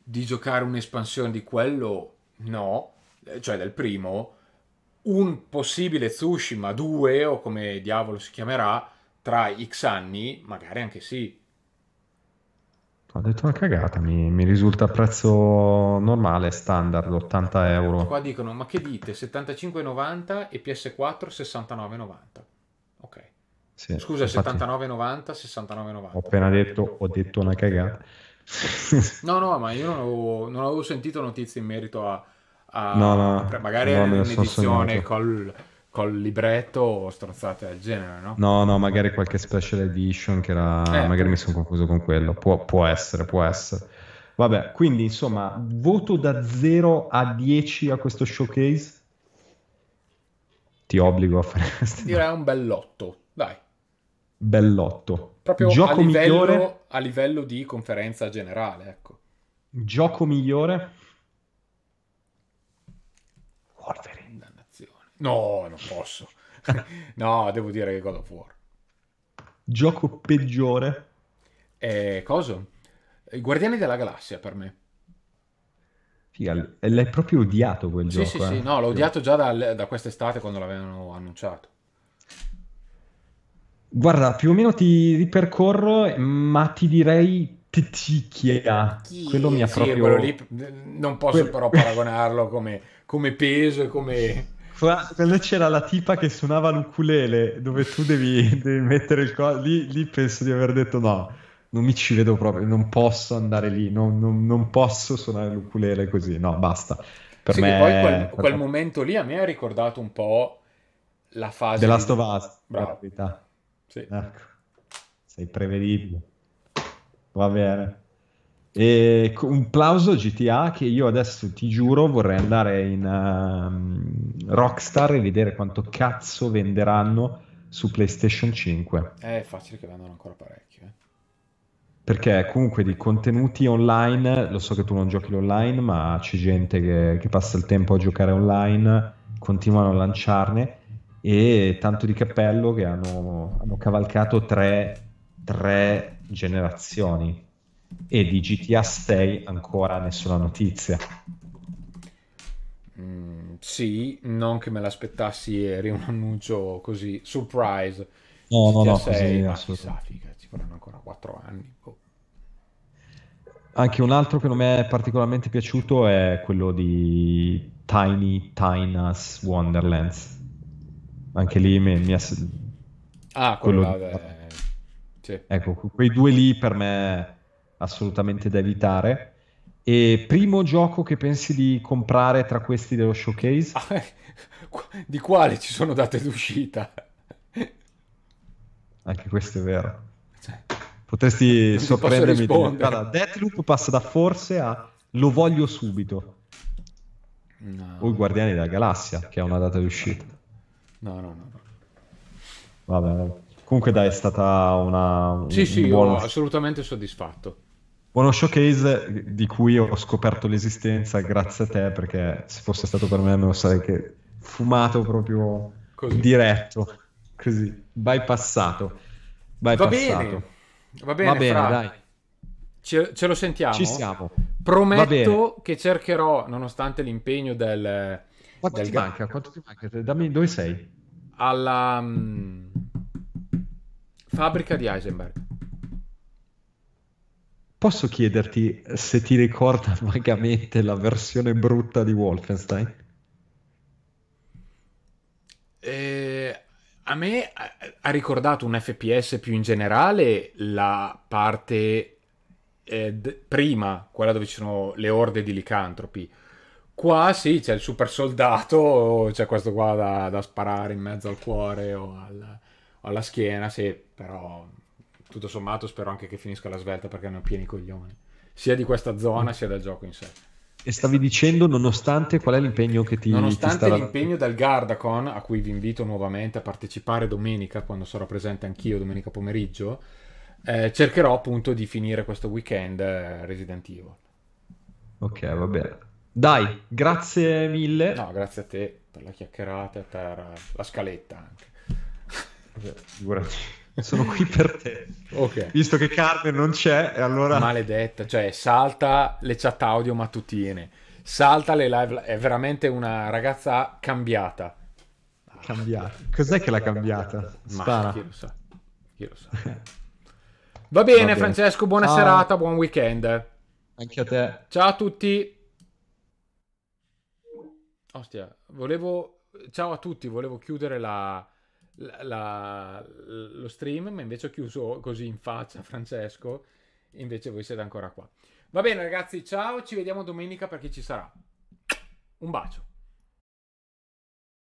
di giocare un'espansione di quello, no, eh, cioè del primo, un possibile Tsushima 2 o come diavolo si chiamerà tra X anni, magari anche sì. Ho detto una cagata, mi, mi risulta a prezzo normale, standard, 80 euro. Qua dicono, ma che dite? 75,90 e PS4 69,90. Ok. Sì, Scusa, infatti, 79,90, 69,90. Ho appena detto, ho detto una cagata no, no, ma io non avevo, non avevo, sentito notizie in merito a... a no, no, magari no, un'edizione col, col, libretto o strozzate del genere, no? No, no, magari qualche special edition che era... Eh, magari mi sono confuso con quello, può, può essere, può essere. Vabbè, quindi insomma, voto da 0 a 10 a questo showcase? Ti obbligo a fare questo. Direi un bell'otto, dai. Bell'otto proprio gioco a livello, migliore, a livello di conferenza generale, ecco. Gioco migliore? Wolverine. Dannazione. No, non posso. no, devo dire che God of War. Gioco peggiore? Eh, coso? I Guardiani della Galassia per me. l'hai proprio odiato quel sì, gioco. Sì, eh. sì, no, l'ho odiato già da, da quest'estate quando l'avevano annunciato. Guarda, più o meno ti ripercorro, ma ti direi Tetichia. Quello mi ha sì, quello lì non posso que... però paragonarlo come, come peso e come... Qua, c'era la tipa che suonava l'ukulele, dove tu devi, devi mettere il coso... Lì, lì, penso di aver detto no, non mi ci vedo proprio, non posso andare lì, non, non, non posso suonare l'ukulele così, no, basta. Per sì, me... Poi quel, quel momento lì a me ha ricordato un po' la fase... The stovastra, of Us, sì. Ecco, sei prevedibile. Va bene. E un plauso GTA che io adesso ti giuro vorrei andare in uh, Rockstar e vedere quanto cazzo venderanno su PlayStation 5. è facile che vendano ancora parecchio. Eh. Perché comunque di contenuti online, lo so che tu non giochi online, ma c'è gente che, che passa il tempo a giocare online, continuano a lanciarne e tanto di cappello che hanno, hanno cavalcato tre, tre, generazioni e di GTA 6 ancora nessuna notizia. Mm, sì, non che me l'aspettassi ieri un annuncio così surprise. No, GTA no, no, 6, così, assolutamente. Chissà, figa, ci vorranno ancora 4 anni. Oh. Anche un altro che non mi è particolarmente piaciuto è quello di Tiny Tina's Wonderlands anche lì mi, mi ass... Ah, quello, quello... Vabbè. Sì. Ecco, quei due lì per me assolutamente da evitare. E primo gioco che pensi di comprare tra questi dello showcase? Ah, eh, di quale ci sono date d'uscita? Anche questo è vero. Potresti sorprendermi. Di... Guarda, Deathloop passa da forse a lo voglio subito. No, o i Guardiani della Galassia, che è una data d'uscita. No, no, no. Vabbè, comunque dai, è stata una... Sì, un sì, buono... assolutamente soddisfatto. Buono showcase di cui ho scoperto l'esistenza grazie a te, perché se fosse stato per me me lo sarei che fumato proprio così. diretto, così, bypassato. bypassato. Va bene, va bene, va bene fra... dai. Ce, ce, lo sentiamo? Ci siamo. Prometto che cercherò, nonostante l'impegno del quanto ti, manca, quanto ti manca? Cioè, dammi dove sei? Alla mh, mm, fabbrica di Heisenberg. Posso chiederti se ti ricorda vagamente la versione brutta di Wolfenstein? Eh, a me ha ricordato un FPS più in generale la parte eh, d- prima, quella dove ci sono le orde di licantropi Qua sì, c'è il super soldato, c'è questo qua da, da sparare in mezzo al cuore o, al, o alla schiena, sì, però tutto sommato spero anche che finisca la svelta perché ne ho pieni coglioni, sia di questa zona sia del gioco in sé. E stavi dicendo, nonostante qual è l'impegno che ti Nonostante ti stava... l'impegno del Gardacon, a cui vi invito nuovamente a partecipare domenica, quando sarò presente anch'io domenica pomeriggio, eh, cercherò appunto di finire questo weekend eh, Resident Evil. Ok, va bene. Dai, grazie mille. No, grazie a te per la chiacchierata e per eh, la scaletta anche. Figurati. Sono qui per te. Ok. Visto che Carmen non c'è, e allora... Maledetta, cioè salta le chat audio mattutine, salta le live... È veramente una ragazza cambiata. Cambiata. Cos'è che l'ha cambiata? Spara. chi lo sa. Chi lo sa. Va bene, Va bene. Francesco, buona Ciao. serata, buon weekend. Anche a te. Ciao a tutti. Ostia, volevo... Ciao a tutti, volevo chiudere la... La, la, lo stream, ma invece ho chiuso così in faccia Francesco. Invece voi siete ancora qua. Va bene, ragazzi, ciao, ci vediamo domenica per chi ci sarà. Un bacio.